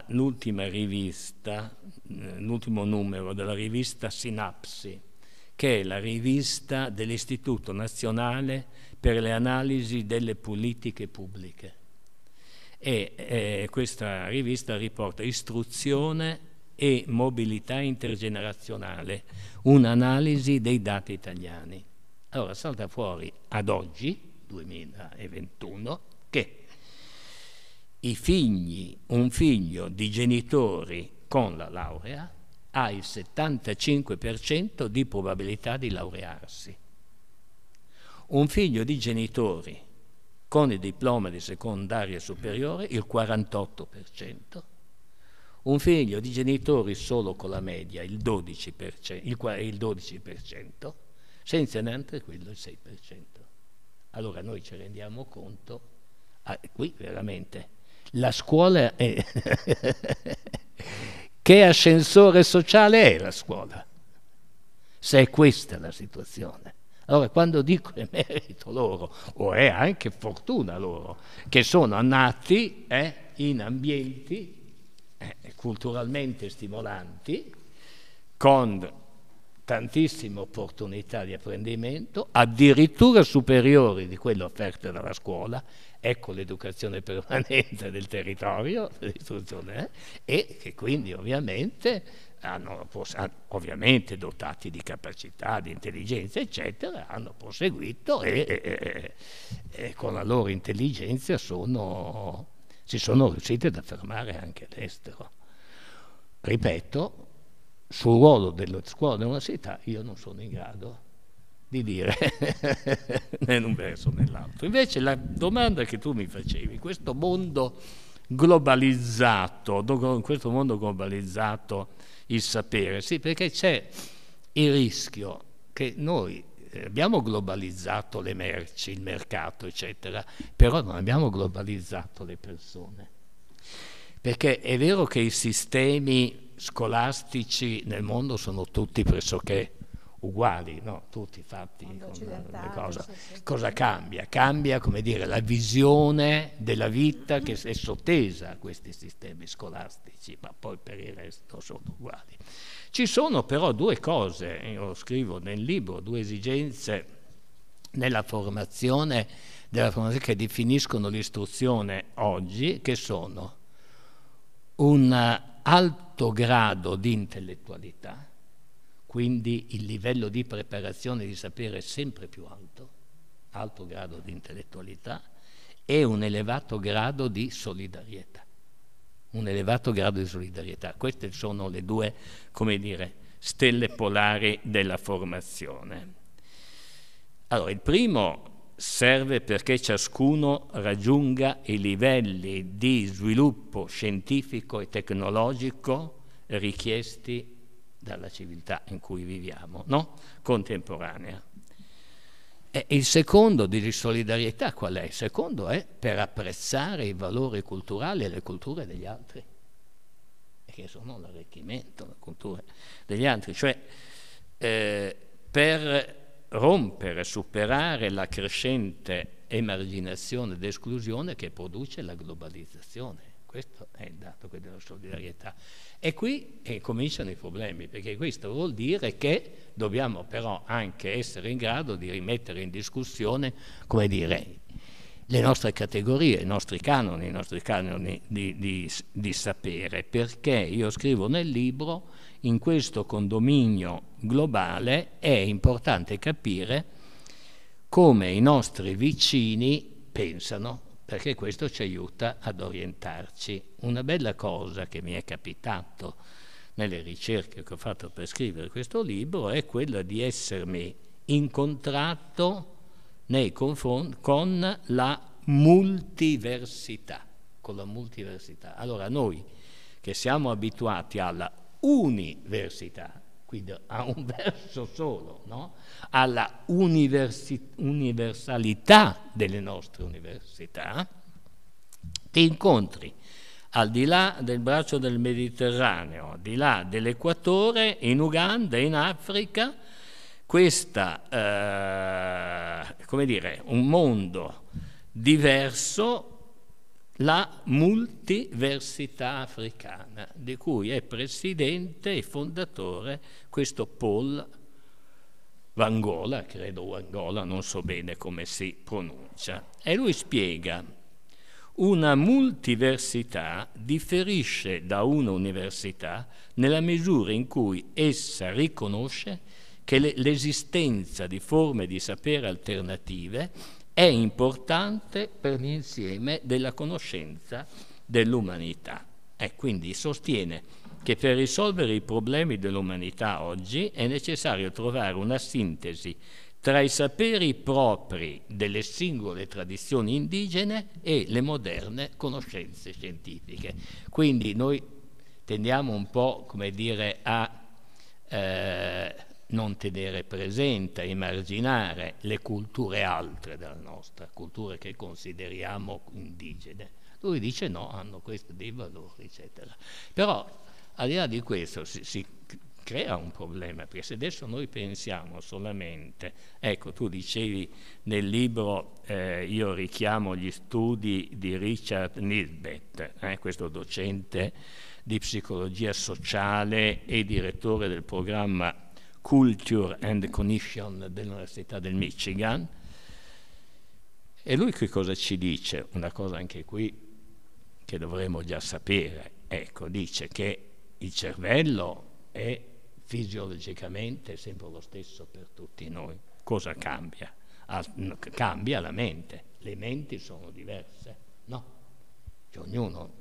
l'ultima rivista, eh, l'ultimo numero della rivista Sinapsi, che è la rivista dell'Istituto Nazionale per le analisi delle politiche pubbliche. E eh, questa rivista riporta istruzione e mobilità intergenerazionale, un'analisi dei dati italiani. Allora salta fuori ad oggi, 2021, che i figli, un figlio di genitori con la laurea ha il 75% di probabilità di laurearsi. Un figlio di genitori con il diploma di secondaria superiore il 48%, un figlio di genitori solo con la media il 12%, il, il 12% senza neanche quello il 6%. Allora noi ci rendiamo conto, ah, qui veramente, la scuola è... Che ascensore sociale è la scuola? Se è questa la situazione. Allora quando dico è merito loro, o è anche fortuna loro, che sono nati eh, in ambienti eh, culturalmente stimolanti, con tantissime opportunità di apprendimento, addirittura superiori di quelle offerte dalla scuola, ecco l'educazione permanente del territorio, eh? e che quindi ovviamente hanno ovviamente dotati di capacità, di intelligenza, eccetera, hanno proseguito e, e, e con la loro intelligenza sono, si sono riusciti ad affermare anche all'estero. Ripeto, sul ruolo della scuola e dell'università io non sono in grado di dire né in un verso né nell'altro. Invece la domanda che tu mi facevi, questo mondo globalizzato, in questo mondo globalizzato il sapere, sì, perché c'è il rischio che noi eh, abbiamo globalizzato le merci, il mercato, eccetera, però non abbiamo globalizzato le persone. Perché è vero che i sistemi scolastici nel mondo sono tutti pressoché uguali, no? tutti fatti Mondo con le cose. Cosa cambia? Cambia come dire, la visione della vita che è sottesa a questi sistemi scolastici, ma poi per il resto sono uguali. Ci sono però due cose, io scrivo nel libro, due esigenze nella formazione, della formazione che definiscono l'istruzione oggi, che sono un alto grado di intellettualità, quindi il livello di preparazione di sapere è sempre più alto, alto grado di intellettualità e un elevato grado di solidarietà. Un elevato grado di solidarietà. Queste sono le due, come dire, stelle polari della formazione. Allora, il primo serve perché ciascuno raggiunga i livelli di sviluppo scientifico e tecnologico richiesti dalla civiltà in cui viviamo, no? contemporanea. E il secondo di solidarietà qual è? Il secondo è per apprezzare i valori culturali e le culture degli altri, che sono l'arricchimento, la cultura degli altri, cioè eh, per rompere, superare la crescente emarginazione ed esclusione che produce la globalizzazione questo è il dato della solidarietà. E qui eh, cominciano i problemi, perché questo vuol dire che dobbiamo però anche essere in grado di rimettere in discussione, come dire, le nostre categorie, i nostri canoni, i nostri canoni di, di, di sapere, perché io scrivo nel libro, in questo condominio globale è importante capire come i nostri vicini pensano perché questo ci aiuta ad orientarci. Una bella cosa che mi è capitato nelle ricerche che ho fatto per scrivere questo libro è quella di essermi incontrato con la multiversità. Con la multiversità. Allora noi che siamo abituati alla università, quindi a un verso solo, no? alla universalità delle nostre università, ti incontri al di là del braccio del Mediterraneo, al di là dell'Equatore, in Uganda, in Africa, questa, eh, come dire, un mondo diverso la multiversità africana, di cui è presidente e fondatore questo Paul Vangola, credo Vangola, non so bene come si pronuncia. E lui spiega, una multiversità differisce da un'università nella misura in cui essa riconosce che l'esistenza di forme di sapere alternative è importante per l'insieme della conoscenza dell'umanità. E quindi sostiene che per risolvere i problemi dell'umanità oggi è necessario trovare una sintesi tra i saperi propri delle singole tradizioni indigene e le moderne conoscenze scientifiche. Quindi noi tendiamo un po', come dire, a eh, non tenere presente, emarginare le culture altre della nostra, culture che consideriamo indigene. Lui dice no, hanno questi dei valori, eccetera. Però al di là di questo si, si crea un problema, perché se adesso noi pensiamo solamente, ecco tu dicevi nel libro, eh, io richiamo gli studi di Richard Nisbet, eh, questo docente di psicologia sociale e direttore del programma Culture and Cognition dell'Università del Michigan. E lui che cosa ci dice? Una cosa anche qui che dovremmo già sapere. Ecco, dice che il cervello è fisiologicamente sempre lo stesso per tutti noi. Cosa cambia? Ah, cambia la mente. Le menti sono diverse, no? Che cioè, ognuno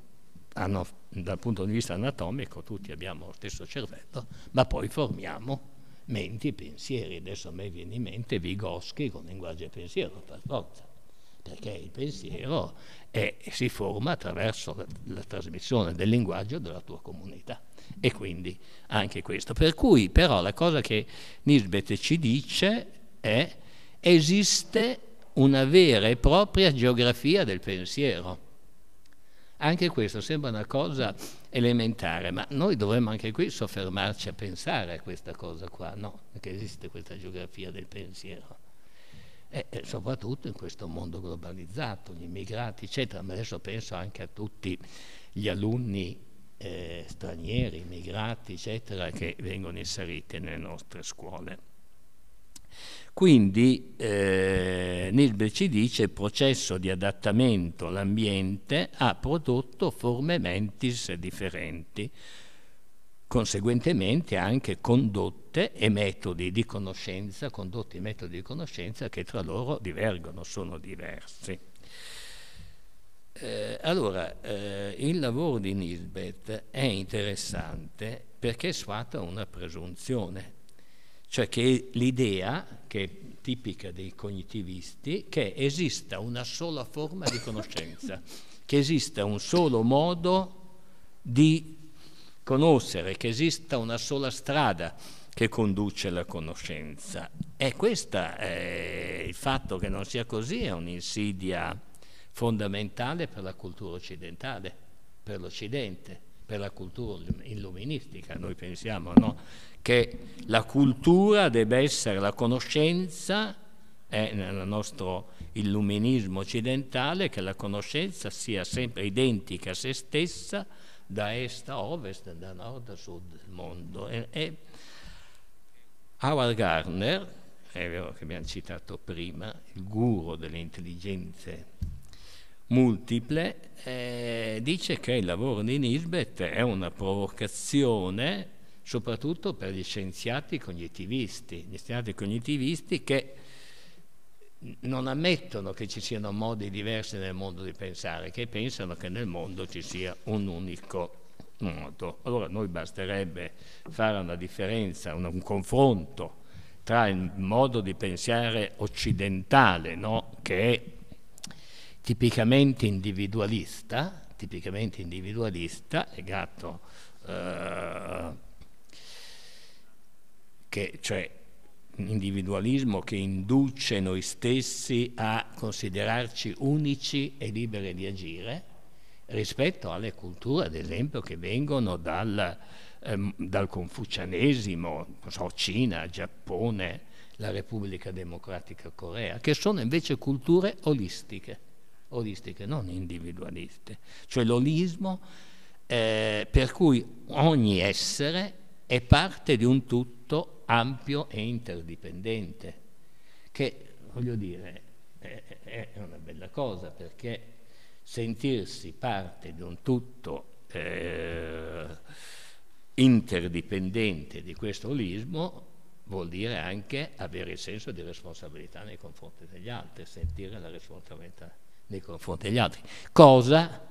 hanno, dal punto di vista anatomico, tutti abbiamo lo stesso cervello, ma poi formiamo menti pensieri. Adesso a me viene in mente Vygotsky con linguaggio e pensiero, per forza, perché il pensiero è, si forma attraverso la, la trasmissione del linguaggio della tua comunità. E quindi anche questo. Per cui però la cosa che Nisbet ci dice è esiste una vera e propria geografia del pensiero. Anche questo sembra una cosa elementare, ma noi dovremmo anche qui soffermarci a pensare a questa cosa qua, no? Perché esiste questa geografia del pensiero. E, soprattutto in questo mondo globalizzato, gli immigrati, eccetera, ma adesso penso anche a tutti gli alunni eh, stranieri, immigrati, eccetera, che vengono inseriti nelle nostre scuole. Quindi eh, Nilbe ci dice il processo di adattamento all'ambiente ha prodotto forme mentis differenti, conseguentemente anche condotte e metodi di conoscenza, condotte e metodi di conoscenza che tra loro divergono, sono diversi. Eh, allora, eh, il lavoro di Nisbet è interessante perché sfata una presunzione cioè che l'idea, che è tipica dei cognitivisti, che esista una sola forma di conoscenza, che esista un solo modo di conoscere, che esista una sola strada che conduce alla conoscenza. E questo il fatto che non sia così è un'insidia fondamentale per la cultura occidentale, per l'Occidente per la cultura illuministica, noi pensiamo, no? che la cultura debba essere la conoscenza, è eh, nel nostro illuminismo occidentale, che la conoscenza sia sempre identica a se stessa da est a ovest, da nord a sud del mondo. E, e Howard Gardner, è vero che abbiamo citato prima, il guru delle intelligenze multiple, eh, dice che il lavoro di Nisbet è una provocazione soprattutto per gli scienziati cognitivisti, gli scienziati cognitivisti che non ammettono che ci siano modi diversi nel mondo di pensare, che pensano che nel mondo ci sia un unico modo. Allora noi basterebbe fare una differenza, un, un confronto tra il modo di pensare occidentale, no? che tipicamente individualista, tipicamente individualista, legato eh, che cioè individualismo che induce noi stessi a considerarci unici e liberi di agire rispetto alle culture, ad esempio, che vengono dal, ehm, dal confucianesimo, so, Cina, Giappone, la Repubblica Democratica Corea, che sono invece culture olistiche olistiche, non individualiste, cioè l'olismo eh, per cui ogni essere è parte di un tutto ampio e interdipendente, che voglio dire è, è una bella cosa perché sentirsi parte di un tutto eh, interdipendente di questo olismo vuol dire anche avere il senso di responsabilità nei confronti degli altri, sentire la responsabilità nei confronti degli altri, cosa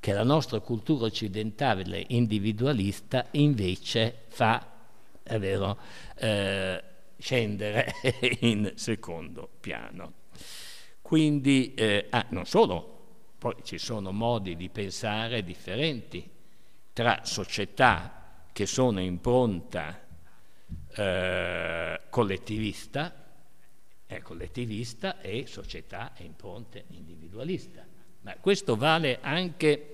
che la nostra cultura occidentale individualista invece fa vero, eh, scendere in secondo piano. Quindi, eh, ah, non solo, poi ci sono modi di pensare differenti tra società che sono impronta eh, collettivista, Ecco, è collettivista e società è in ponte individualista. Ma questo vale anche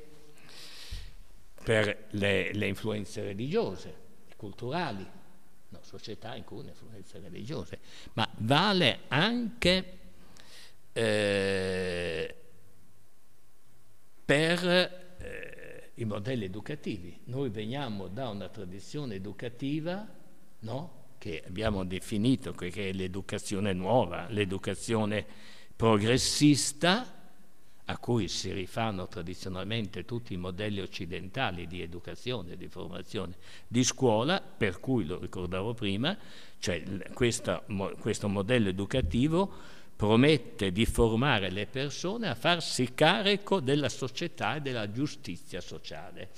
per le, le influenze religiose, culturali, no, società in cui le influenze religiose, ma vale anche eh, per eh, i modelli educativi. Noi veniamo da una tradizione educativa, no? che abbiamo definito, che è l'educazione nuova, l'educazione progressista, a cui si rifanno tradizionalmente tutti i modelli occidentali di educazione, di formazione, di scuola, per cui lo ricordavo prima, cioè questo, questo modello educativo promette di formare le persone a farsi carico della società e della giustizia sociale.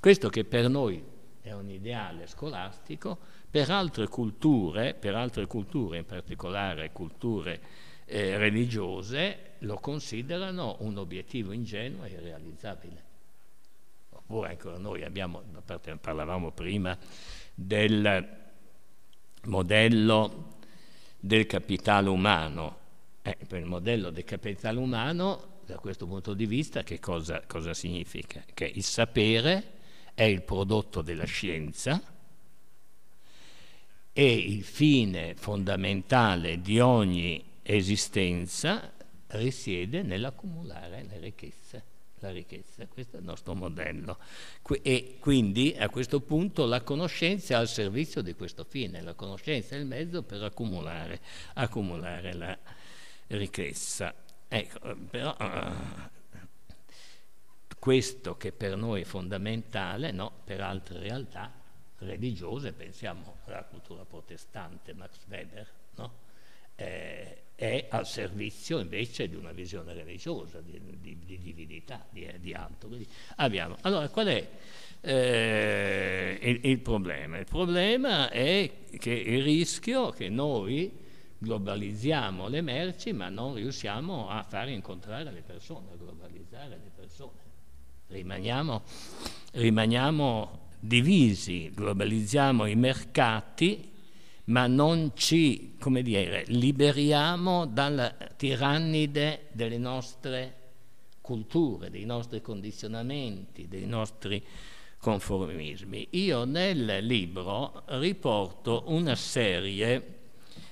Questo che per noi è un ideale scolastico, per altre culture, per altre culture in particolare culture eh, religiose, lo considerano un obiettivo ingenuo e irrealizzabile. Oppure ancora noi abbiamo, parlavamo prima del modello del capitale umano. Eh, per il modello del capitale umano da questo punto di vista che cosa, cosa, significa? Che il sapere è il prodotto della scienza è il fine fondamentale di ogni esistenza risiede nell'accumulare le ricchezze. La ricchezza, questo è il nostro modello. E quindi a questo punto la conoscenza è al servizio di questo fine, la conoscenza è il mezzo per accumulare, accumulare la ricchezza. Ecco, però questo che per noi è fondamentale, no, per altre realtà religiose, pensiamo alla cultura protestante, Max Weber, no? eh, è al servizio invece di una visione religiosa, di, di, di divinità, di, di altro. Allora, qual è eh, il, il problema? Il problema è che il rischio che noi globalizziamo le merci ma non riusciamo a far incontrare le persone, a globalizzare le persone. Rimaniamo, rimaniamo divisi, globalizziamo i mercati, ma non ci, come dire, liberiamo dalla tirannide delle nostre culture, dei nostri condizionamenti, dei nostri conformismi. Io nel libro riporto una serie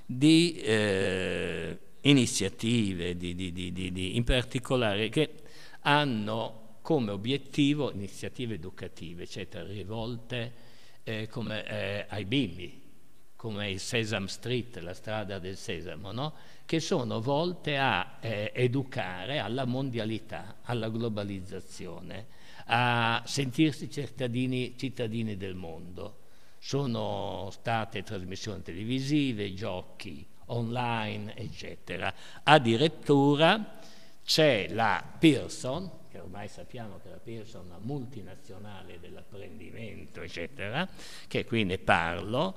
di eh, iniziative, di, di, di, in particolare, che hanno come obiettivo iniziative educative, eccetera, rivolte eh, come, eh, ai bimbi, come il Sesame Street, la strada del sesamo, no? che sono volte a eh, educare alla mondialità, alla globalizzazione, a sentirsi cittadini, cittadini del mondo. Sono state trasmissioni televisive, giochi online, eccetera. Addirittura c'è la Pearson, che ormai sappiamo che la Pearson è una multinazionale dell'apprendimento, eccetera, che qui ne parlo,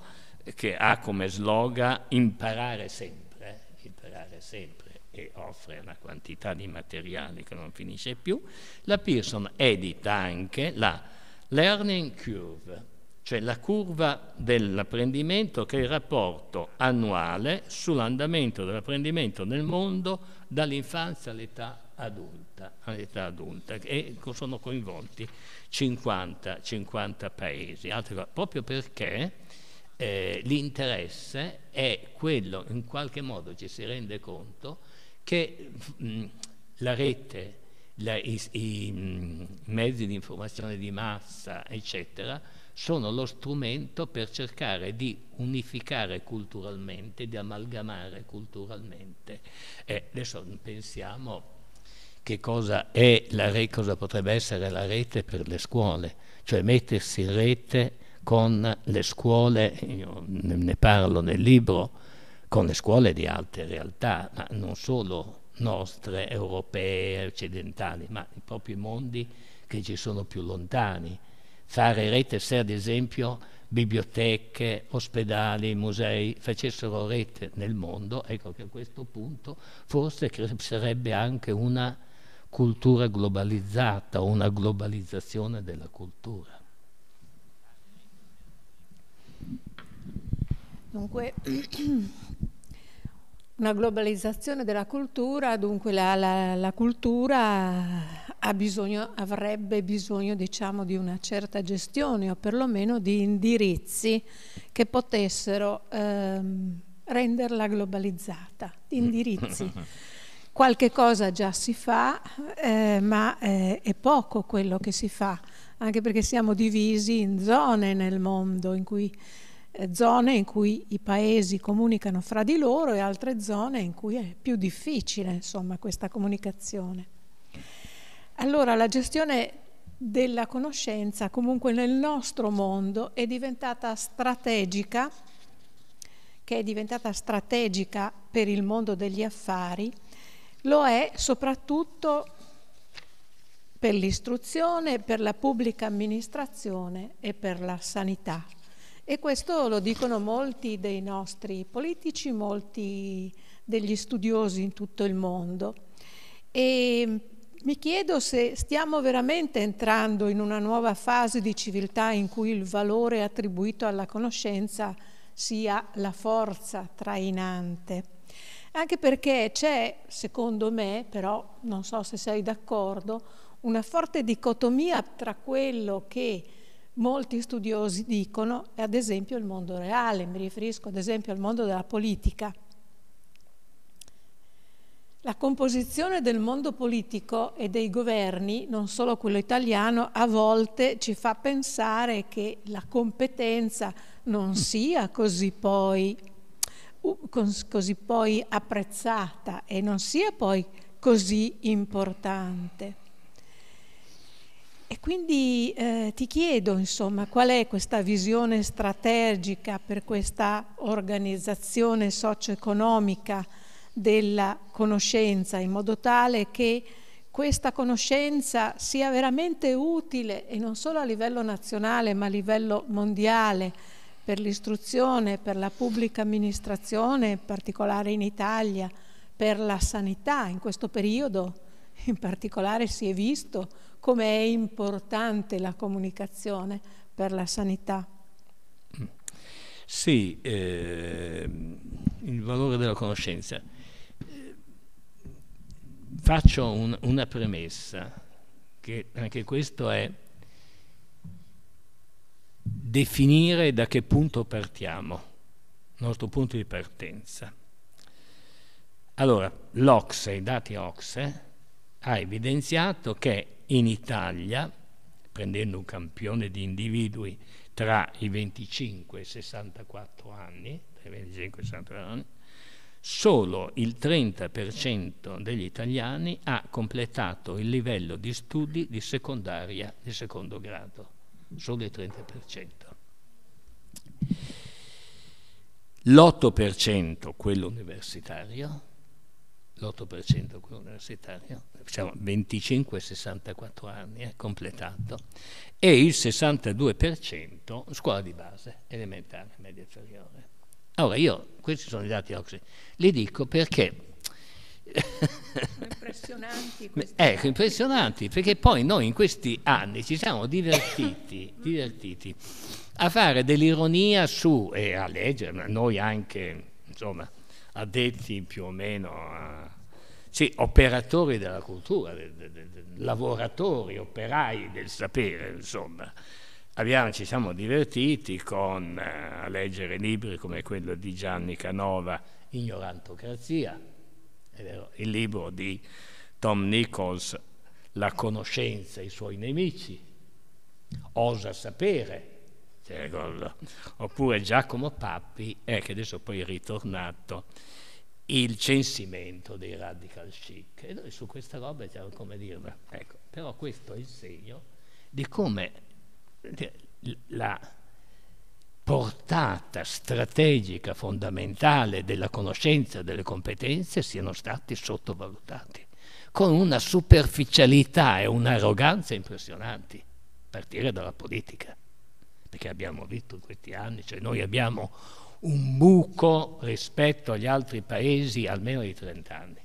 che ha come slogan imparare sempre, imparare sempre e offre una quantità di materiali che non finisce più, la Pearson edita anche la Learning Curve, cioè la curva dell'apprendimento che è il rapporto annuale sull'andamento dell'apprendimento nel mondo dall'infanzia all'età adulta, all'età adulta e sono coinvolti 50, 50 paesi, Altro, proprio perché eh, l'interesse è quello, in qualche modo ci si rende conto che mh, la rete, la, i, i mh, mezzi di informazione di massa, eccetera, sono lo strumento per cercare di unificare culturalmente, di amalgamare culturalmente. Eh, adesso pensiamo che cosa è la rete, cosa potrebbe essere la rete per le scuole, cioè mettersi in rete con le scuole, io ne parlo nel libro, con le scuole di altre realtà, ma non solo nostre, europee, occidentali, ma i propri mondi che ci sono più lontani. Fare rete se ad esempio biblioteche, ospedali, musei facessero rete nel mondo, ecco che a questo punto forse sarebbe anche una cultura globalizzata, una globalizzazione della cultura. Dunque, una globalizzazione della cultura, dunque la, la, la cultura bisogno, avrebbe bisogno diciamo, di una certa gestione o perlomeno di indirizzi che potessero ehm, renderla globalizzata, indirizzi. qualche cosa già si fa, eh, ma eh, è poco quello che si fa, anche perché siamo divisi in zone nel mondo, in cui, eh, zone in cui i paesi comunicano fra di loro e altre zone in cui è più difficile insomma, questa comunicazione. Allora la gestione della conoscenza comunque nel nostro mondo è diventata strategica, che è diventata strategica per il mondo degli affari lo è soprattutto per l'istruzione, per la pubblica amministrazione e per la sanità. E questo lo dicono molti dei nostri politici, molti degli studiosi in tutto il mondo. E mi chiedo se stiamo veramente entrando in una nuova fase di civiltà in cui il valore attribuito alla conoscenza sia la forza trainante anche perché c'è, secondo me, però non so se sei d'accordo, una forte dicotomia tra quello che molti studiosi dicono e ad esempio il mondo reale, mi riferisco ad esempio al mondo della politica. La composizione del mondo politico e dei governi, non solo quello italiano, a volte ci fa pensare che la competenza non sia così poi così poi apprezzata e non sia poi così importante. E quindi eh, ti chiedo, insomma, qual è questa visione strategica per questa organizzazione socio-economica della conoscenza, in modo tale che questa conoscenza sia veramente utile e non solo a livello nazionale, ma a livello mondiale, per l'istruzione, per la pubblica amministrazione, in particolare in Italia, per la sanità. In questo periodo in particolare si è visto come è importante la comunicazione per la sanità. Sì, eh, il valore della conoscenza. Faccio un, una premessa, che anche questo è definire da che punto partiamo, il nostro punto di partenza. Allora, l'Ocse, i dati Ocse, ha evidenziato che in Italia, prendendo un campione di individui tra i 25 e i 64 anni, anni solo il 30% degli italiani ha completato il livello di studi di secondaria di secondo grado solo il 30%. L'8% quello universitario, l'8% quello universitario, diciamo 25-64 anni è completato, e il 62% scuola di base, elementare, media inferiore. Ora io, questi sono i dati Oxford, li dico perché Impressionanti. Ecco, impressionanti, perché poi noi in questi anni ci siamo divertiti, divertiti a fare dell'ironia su, e a leggere, noi anche, insomma, addetti più o meno a... Sì, operatori della cultura, de, de, de, lavoratori, operai del sapere, insomma. Abbiamo, ci siamo divertiti con, eh, a leggere libri come quello di Gianni Canova, Ignorantocrazia, il libro di Tom Nichols, La conoscenza e i suoi nemici, Osa sapere, cioè, oppure Giacomo Pappi, eh, che adesso poi è ritornato, il censimento dei radical chic. E noi su questa roba c'era cioè, come dirla. Ecco, però questo è il segno di come la portata strategica fondamentale della conoscenza delle competenze siano stati sottovalutati, con una superficialità e un'arroganza impressionanti, a partire dalla politica, perché abbiamo visto in questi anni, cioè noi abbiamo un buco rispetto agli altri paesi almeno di 30 anni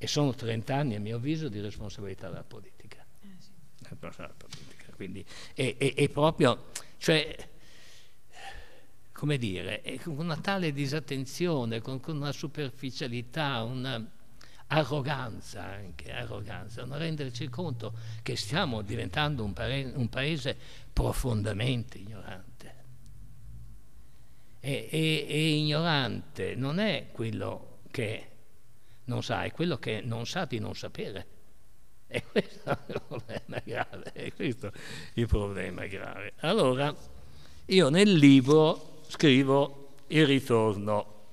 E sono 30 anni, a mio avviso, di responsabilità della politica. Eh sì quindi è, è, è proprio, cioè, come dire, con una tale disattenzione, con, con una superficialità, una arroganza anche, arroganza, non renderci conto che stiamo diventando un, pare- un paese profondamente ignorante. E, e, e, ignorante non è quello che non sa, è quello che non sa di non sapere. E questo è il problema grave, è questo il problema grave. Allora, io nel libro scrivo il ritorno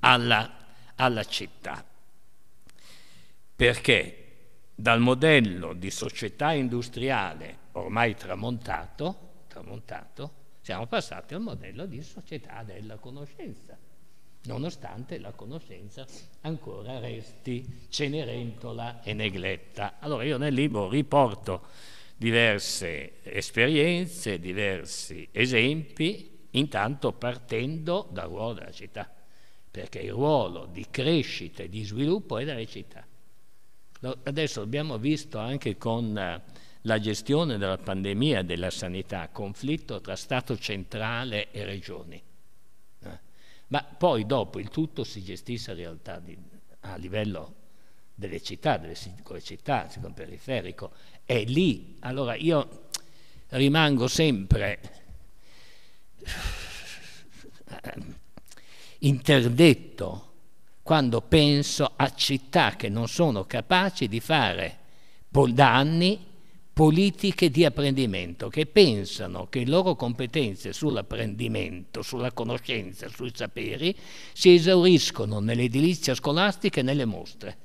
alla, alla città, perché dal modello di società industriale ormai tramontato, tramontato siamo passati al modello di società della conoscenza nonostante la conoscenza ancora resti Cenerentola e Negletta. Allora io nel libro riporto diverse esperienze, diversi esempi, intanto partendo dal ruolo della città, perché il ruolo di crescita e di sviluppo è della città. Adesso abbiamo visto anche con eh, la gestione della pandemia della sanità, conflitto tra Stato centrale e regioni ma poi dopo il tutto si gestisse in realtà di, a livello delle città, delle singole città, singolo periferico, è lì. Allora io rimango sempre ehm, interdetto quando penso a città che non sono capaci di fare da anni politiche di apprendimento che pensano che le loro competenze sull'apprendimento, sulla conoscenza, sui saperi si esauriscono nell'edilizia scolastica e nelle mostre.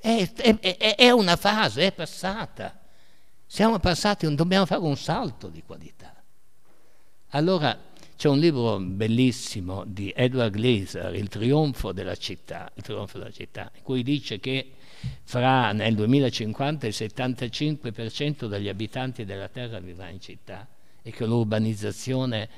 È, è, è una fase, è passata. Siamo passati, dobbiamo fare un salto di qualità. Allora c'è un libro bellissimo di Edward Glaser, Il trionfo della città, il trionfo della città in cui dice che fra nel 2050 il 75% degli abitanti della Terra vivrà in città e che l'urbanizzazione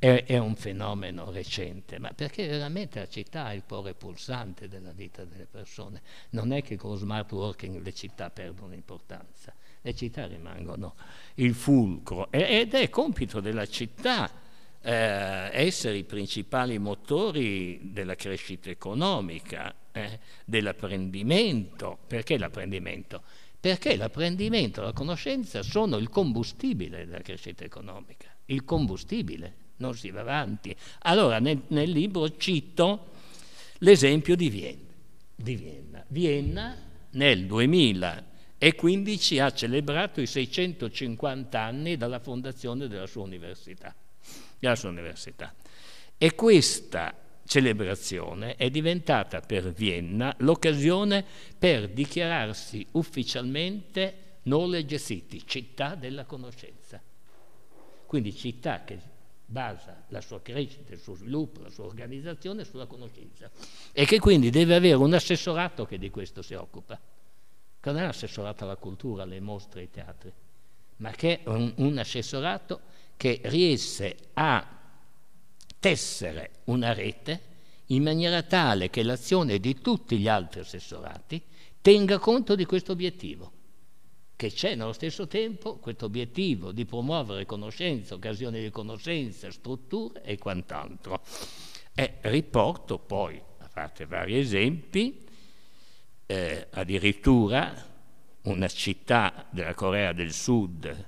è, è, un fenomeno recente, ma perché veramente la città è il cuore pulsante della vita delle persone. Non è che con lo smart working le città perdono importanza, le città rimangono il fulcro ed è compito della città eh, essere i principali motori della crescita economica, eh, dell'apprendimento. Perché l'apprendimento? Perché l'apprendimento e la conoscenza sono il combustibile della crescita economica, il combustibile, non si va avanti. Allora nel, nel libro cito l'esempio di Vienna. Di Vienna. Vienna nel 2015 ha celebrato i 650 anni dalla fondazione della sua università della sua università. E questa celebrazione è diventata per Vienna l'occasione per dichiararsi ufficialmente Knowledge City, città della conoscenza. Quindi città che basa la sua crescita, il suo sviluppo, la sua organizzazione sulla conoscenza e che quindi deve avere un assessorato che di questo si occupa, che non è un assessorato alla cultura, alle mostre, ai teatri, ma che è un, un assessorato che riesce a tessere una rete in maniera tale che l'azione di tutti gli altri assessorati tenga conto di questo obiettivo, che c'è nello stesso tempo questo obiettivo di promuovere conoscenza, occasioni di conoscenza, strutture e quant'altro. E riporto poi, a parte vari esempi, eh, addirittura una città della Corea del Sud,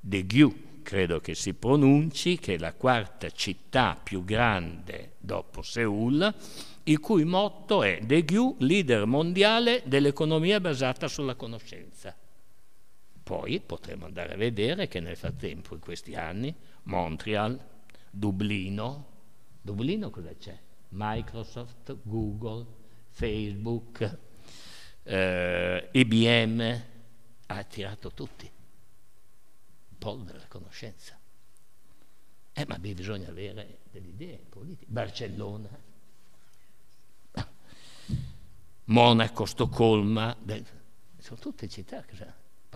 De Gyu, credo che si pronunci, che è la quarta città più grande dopo Seul, il cui motto è De Giu, leader mondiale dell'economia basata sulla conoscenza. Poi potremo andare a vedere che nel frattempo, in questi anni, Montreal, Dublino, Dublino cosa c'è? Microsoft, Google, Facebook, eh, IBM, ha attirato tutti polvere la conoscenza. Eh, ma bisogna avere delle idee politiche. Barcellona, Monaco, Stoccolma, sono tutte città che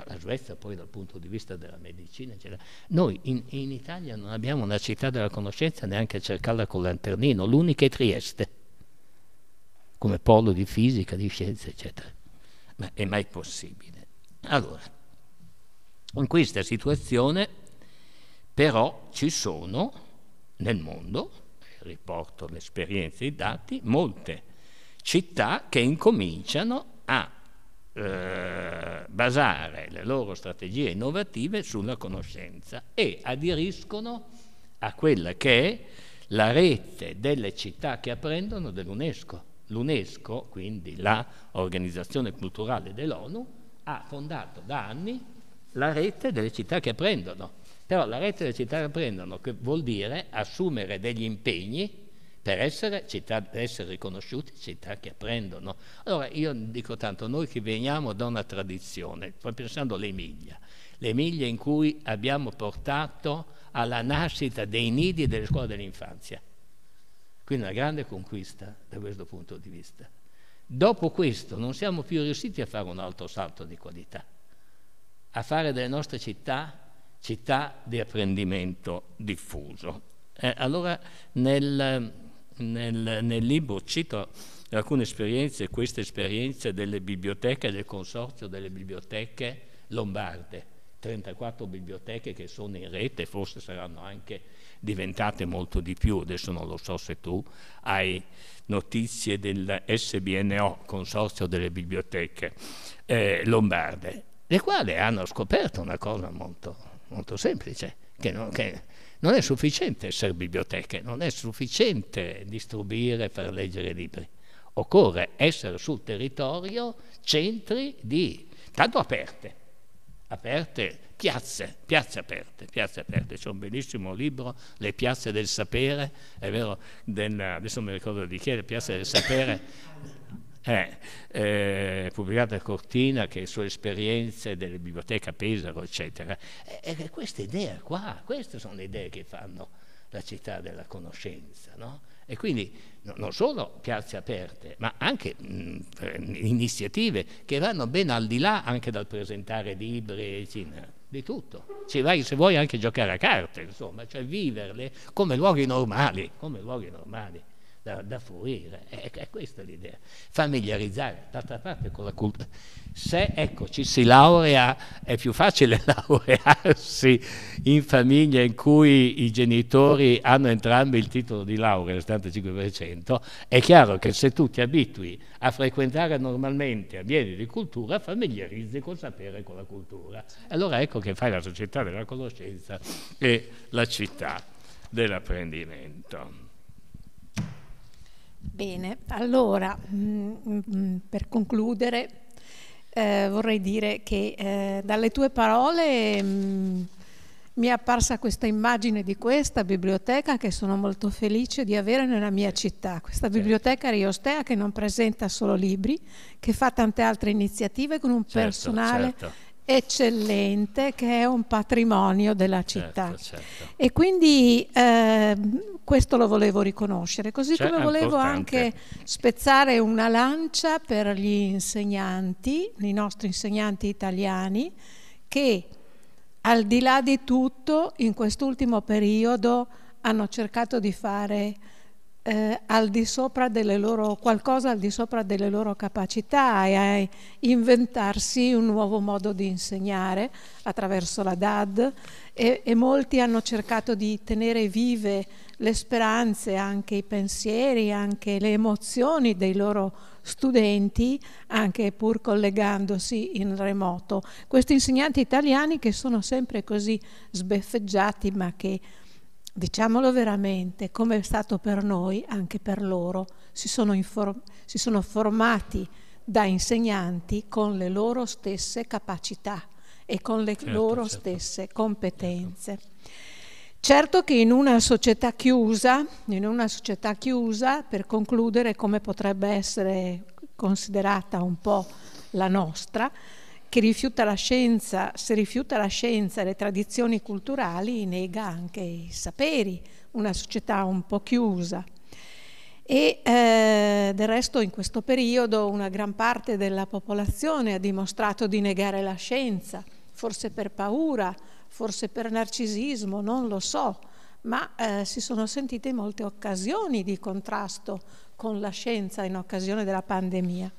la Svezia poi dal punto di vista della medicina, eccetera. Noi in, in, Italia non abbiamo una città della conoscenza neanche a cercarla con l'anternino, l'unica è Trieste, come polo di fisica, di scienze, eccetera. Ma è mai possibile. Allora, in questa situazione però ci sono nel mondo, riporto le esperienze e i dati, molte città che incominciano a eh, basare le loro strategie innovative sulla conoscenza e aderiscono a quella che è la rete delle città che apprendono dell'UNESCO. L'UNESCO, quindi l'organizzazione culturale dell'ONU, ha fondato da anni la rete delle città che prendono. Però la rete delle città che prendono che vuol dire assumere degli impegni per essere, città, essere riconosciuti città che apprendono. Allora io dico tanto, noi che veniamo da una tradizione, sto pensando all'Emilia, l'Emilia in cui abbiamo portato alla nascita dei nidi delle scuole dell'infanzia. Quindi una grande conquista da questo punto di vista. Dopo questo non siamo più riusciti a fare un altro salto di qualità a fare delle nostre città città di apprendimento diffuso. Eh, allora nel, nel, nel, libro cito alcune esperienze, queste esperienze delle biblioteche, del consorzio delle biblioteche lombarde, 34 biblioteche che sono in rete, forse saranno anche diventate molto di più, adesso non lo so se tu hai notizie del SBNO, Consorzio delle Biblioteche eh, Lombarde le quali hanno scoperto una cosa molto, molto semplice, che non, che non, è sufficiente essere biblioteche, non è sufficiente distribuire e far leggere libri. Occorre essere sul territorio centri di, tanto aperte, aperte piazze, piazze aperte, piazze aperte. C'è un bellissimo libro, Le piazze del sapere, è vero, del, adesso mi ricordo di chi è, Le piazze del sapere eh, eh, pubblicata a Cortina, che sono esperienze delle biblioteche a Pesaro, eccetera. è, eh, e eh, questa idea qua, queste sono le idee che fanno la città della conoscenza, no? E quindi no, non solo piazze aperte, ma anche mh, eh, iniziative che vanno ben al di là anche dal presentare libri, cinema, di tutto. Ci vai se vuoi anche giocare a carte, insomma, cioè viverle come luoghi normali, come luoghi normali da, da fruire. È, è questa l'idea. Familiarizzare, d'altra parte, con la cultura. Se ecco, ci si laurea, è più facile laurearsi in famiglia in cui i genitori hanno entrambi il titolo di laurea, il 75%, è chiaro che se tu ti abitui a frequentare normalmente ambienti di cultura, familiarizzi col sapere e con la cultura. Allora ecco che fai la società della conoscenza e la città dell'apprendimento. Bene, allora mh, mm, mm, mm, per concludere eh, vorrei dire che eh, dalle tue parole mh, mi è apparsa questa immagine di questa biblioteca che sono molto felice di avere nella mia città, questa certo. biblioteca Riostea che non presenta solo libri, che fa tante altre iniziative con un certo, personale certo eccellente che è un patrimonio della certo, città certo, certo. e quindi eh, questo lo volevo riconoscere così C'è cioè, come volevo importante. anche spezzare una lancia per gli insegnanti i nostri insegnanti italiani che al di là di tutto in quest'ultimo periodo hanno cercato di fare eh, al di sopra delle loro, qualcosa al di sopra delle loro capacità e a inventarsi un nuovo modo di insegnare attraverso la DAD e, e molti hanno cercato di tenere vive le speranze, anche i pensieri, anche le emozioni dei loro studenti, anche pur collegandosi in remoto. Questi insegnanti italiani che sono sempre così sbeffeggiati ma che diciamolo veramente, come è stato per noi, anche per loro, si sono, inform- si sono formati da insegnanti con le loro stesse capacità e con le certo, loro certo. stesse competenze. Certo, certo che in una società chiusa, in una società chiusa, per concludere come potrebbe essere considerata un po' la nostra, che rifiuta la scienza, se rifiuta la scienza e le tradizioni culturali, nega anche i saperi, una società un po' chiusa. E eh, del resto in questo periodo una gran parte della popolazione ha dimostrato di negare la scienza, forse per paura, forse per narcisismo, non lo so, ma eh, si sono sentite molte occasioni di contrasto con la scienza in occasione della pandemia.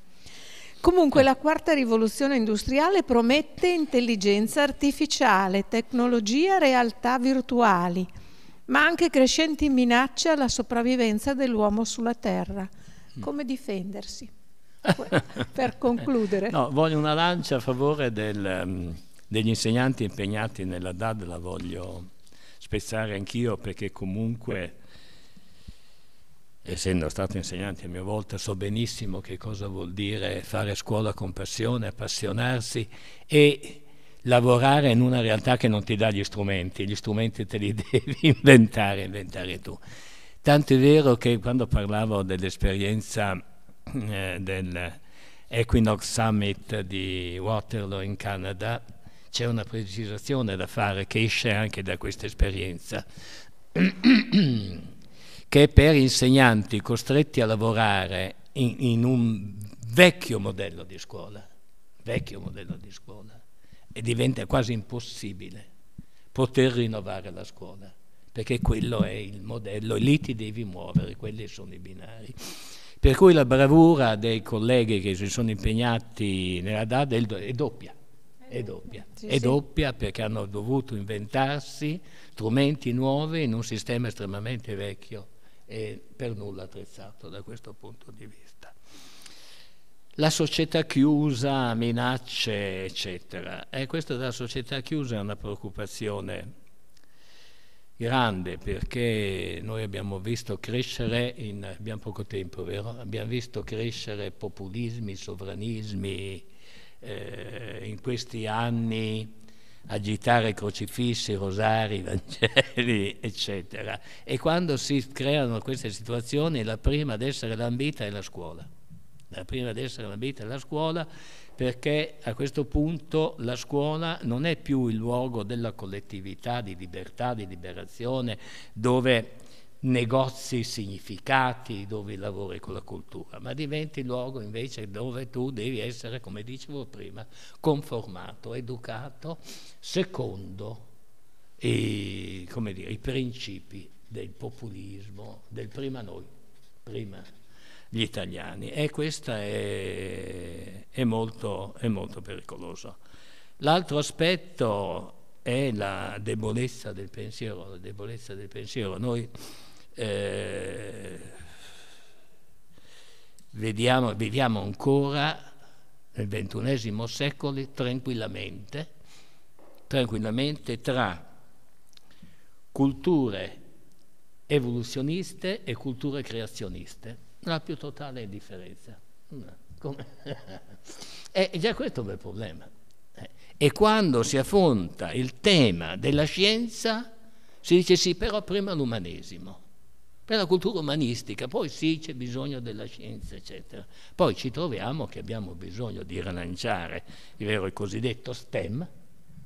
Comunque eh. la quarta rivoluzione industriale promette intelligenza artificiale, tecnologia, realtà virtuali, ma anche crescenti minacce alla sopravvivenza dell'uomo sulla Terra. Mm. Come difendersi? per concludere. No, voglio una lancia a favore del, ehm, degli insegnanti impegnati nella DAD, la voglio spezzare anch'io perché comunque essendo stato insegnante a mia volta, so benissimo che cosa vuol dire fare scuola con passione, appassionarsi e lavorare in una realtà che non ti dà gli strumenti, gli strumenti te li devi inventare, inventare tu. Tanto è vero che quando parlavo dell'esperienza eh, Equinox Summit di Waterloo in Canada, c'è una precisazione da fare che esce anche da questa esperienza. che per insegnanti costretti a lavorare in, in un vecchio modello di scuola, vecchio modello di scuola, e diventa quasi impossibile poter rinnovare la scuola, perché quello è il modello, e lì ti devi muovere, quelli sono i binari. Per cui la bravura dei colleghi che si sono impegnati nella DAD è doppia, è doppia, eh, è doppia perché hanno dovuto inventarsi strumenti nuovi in un sistema estremamente vecchio è per nulla attrezzato da questo punto di vista. La società chiusa, minacce, eccetera. E eh, questa della società chiusa è una preoccupazione grande perché noi abbiamo visto crescere in abbiamo poco tempo, vero? Abbiamo visto crescere populismi, sovranismi eh, in questi anni agitare crocifissi, rosari, Vangeli, eccetera. E quando si creano queste situazioni, la prima ad essere lambita è la scuola. La prima ad essere lambita è la scuola perché a questo punto la scuola non è più il luogo della collettività, di libertà, di liberazione, dove negozi significati dove lavori con la cultura, ma diventi luogo invece dove tu devi essere, come dicevo prima, conformato, educato secondo i, dire, i principi del populismo, del prima noi, prima gli italiani. E questo è, è, molto, è molto pericoloso. L'altro aspetto è la debolezza del pensiero, la debolezza del pensiero. Noi eh, vediamo, viviamo ancora nel ventunesimo secolo tranquillamente, tranquillamente tra culture evoluzioniste e culture creazioniste. La più totale indifferenza. e eh, già questo è un bel problema. Eh, e quando si affronta il tema della scienza si dice sì, però prima l'umanesimo per la cultura umanistica, poi sì c'è bisogno della scienza, eccetera. Poi ci troviamo che abbiamo bisogno di rilanciare il vero il cosiddetto STEM,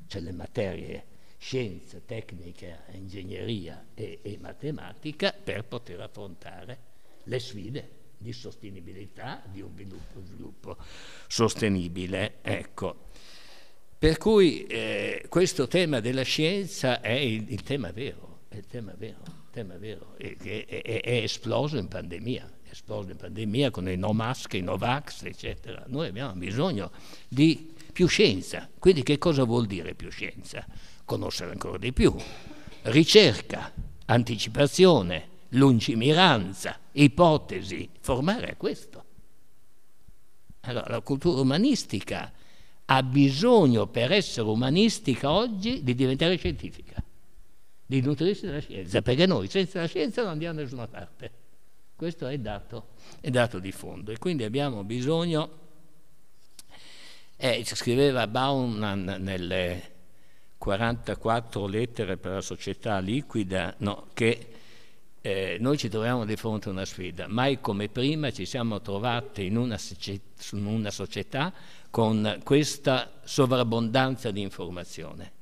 cioè le materie scienza, tecnica, ingegneria e, e matematica, per poter affrontare le sfide di sostenibilità, di un sviluppo, sviluppo sostenibile. Ecco. Per cui eh, questo tema della scienza è il, il tema vero, è il tema vero tema, è vero, è, è, è, è esploso in pandemia, è esploso in pandemia con i no mask, i no vax, eccetera. Noi abbiamo bisogno di più scienza. Quindi che cosa vuol dire più scienza? Conoscere ancora di più. Ricerca, anticipazione, lungimiranza, ipotesi, formare è questo. Allora, la cultura umanistica ha bisogno per essere umanistica oggi di diventare scientifica di nutrirsi della scienza, perché noi senza la scienza non andiamo da nessuna parte. Questo è dato, è dato di fondo e quindi abbiamo bisogno, eh, scriveva Bauman nelle 44 lettere per la società liquida, no, che eh, noi ci troviamo di fronte a una sfida, mai come prima ci siamo trovati in una, in una società con questa sovrabbondanza di informazione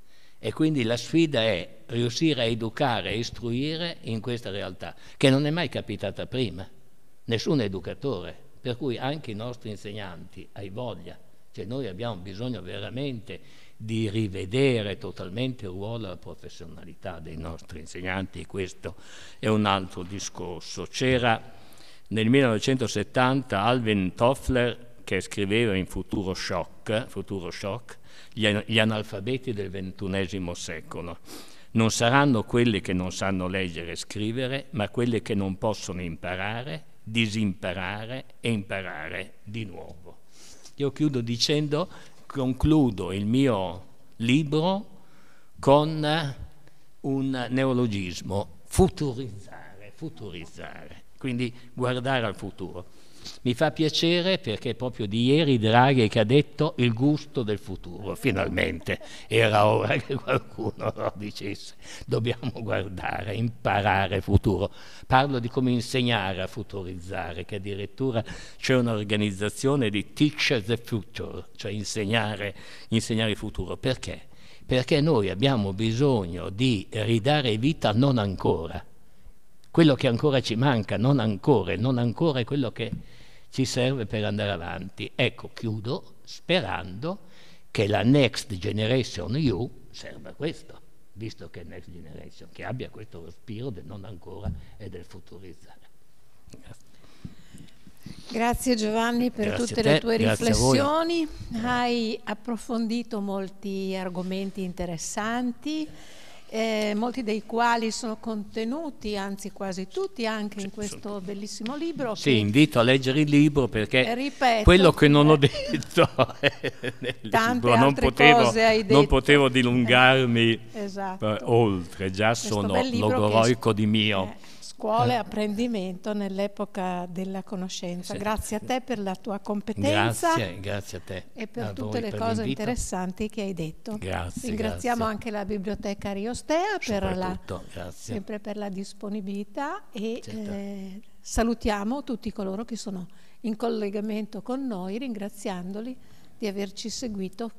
e quindi la sfida è riuscire a educare e istruire in questa realtà, che non è mai capitata prima, nessun educatore, per cui anche i nostri insegnanti hai voglia, cioè noi abbiamo bisogno veramente di rivedere totalmente il ruolo e la professionalità dei nostri insegnanti, e questo è un altro discorso. C'era nel 1970 Alvin Toffler che scriveva in Futuro Shock, Futuro Shock gli analfabeti del XXI secolo. Non saranno quelli che non sanno leggere e scrivere, ma quelli che non possono imparare, disimparare e imparare di nuovo. Io chiudo dicendo, concludo il mio libro con un neologismo, futurizzare, futurizzare, quindi guardare al futuro. Mi fa piacere perché proprio di ieri Draghi che ha detto il gusto del futuro, finalmente era ora che qualcuno lo dicesse. Dobbiamo guardare, imparare futuro. Parlo di come insegnare a futurizzare, che addirittura c'è un'organizzazione di Teach the Future, cioè insegnare, insegnare il futuro. Perché? Perché noi abbiamo bisogno di ridare vita non ancora quello che ancora ci manca, non ancora, non ancora è quello che ci serve per andare avanti. Ecco, chiudo sperando che la Next Generation EU serva a questo, visto che è Next Generation, che abbia questo respiro del non ancora e del futurizzare. Grazie. Giovanni per grazie tutte le tue riflessioni. Hai approfondito molti argomenti interessanti eh, molti dei quali sono contenuti, anzi quasi tutti, anche in questo bellissimo libro. Sì, invito a leggere il libro perché ripeto, quello che non ho eh. detto libro, non, potevo, non potevo dilungarmi esatto. eh, esatto. oltre, già questo sono logoroico che... di mio eh, scuole, e eh. apprendimento nell'epoca della conoscenza. Sì. Grazie a te per la tua competenza. Grazie, grazie a te. E per a tutte le per cose l'invito. interessanti che hai detto. Grazie. Ringraziamo grazie. anche la biblioteca Riostea per la, sempre per la disponibilità e certo. eh, salutiamo tutti coloro che sono in collegamento con noi ringraziandoli di averci seguito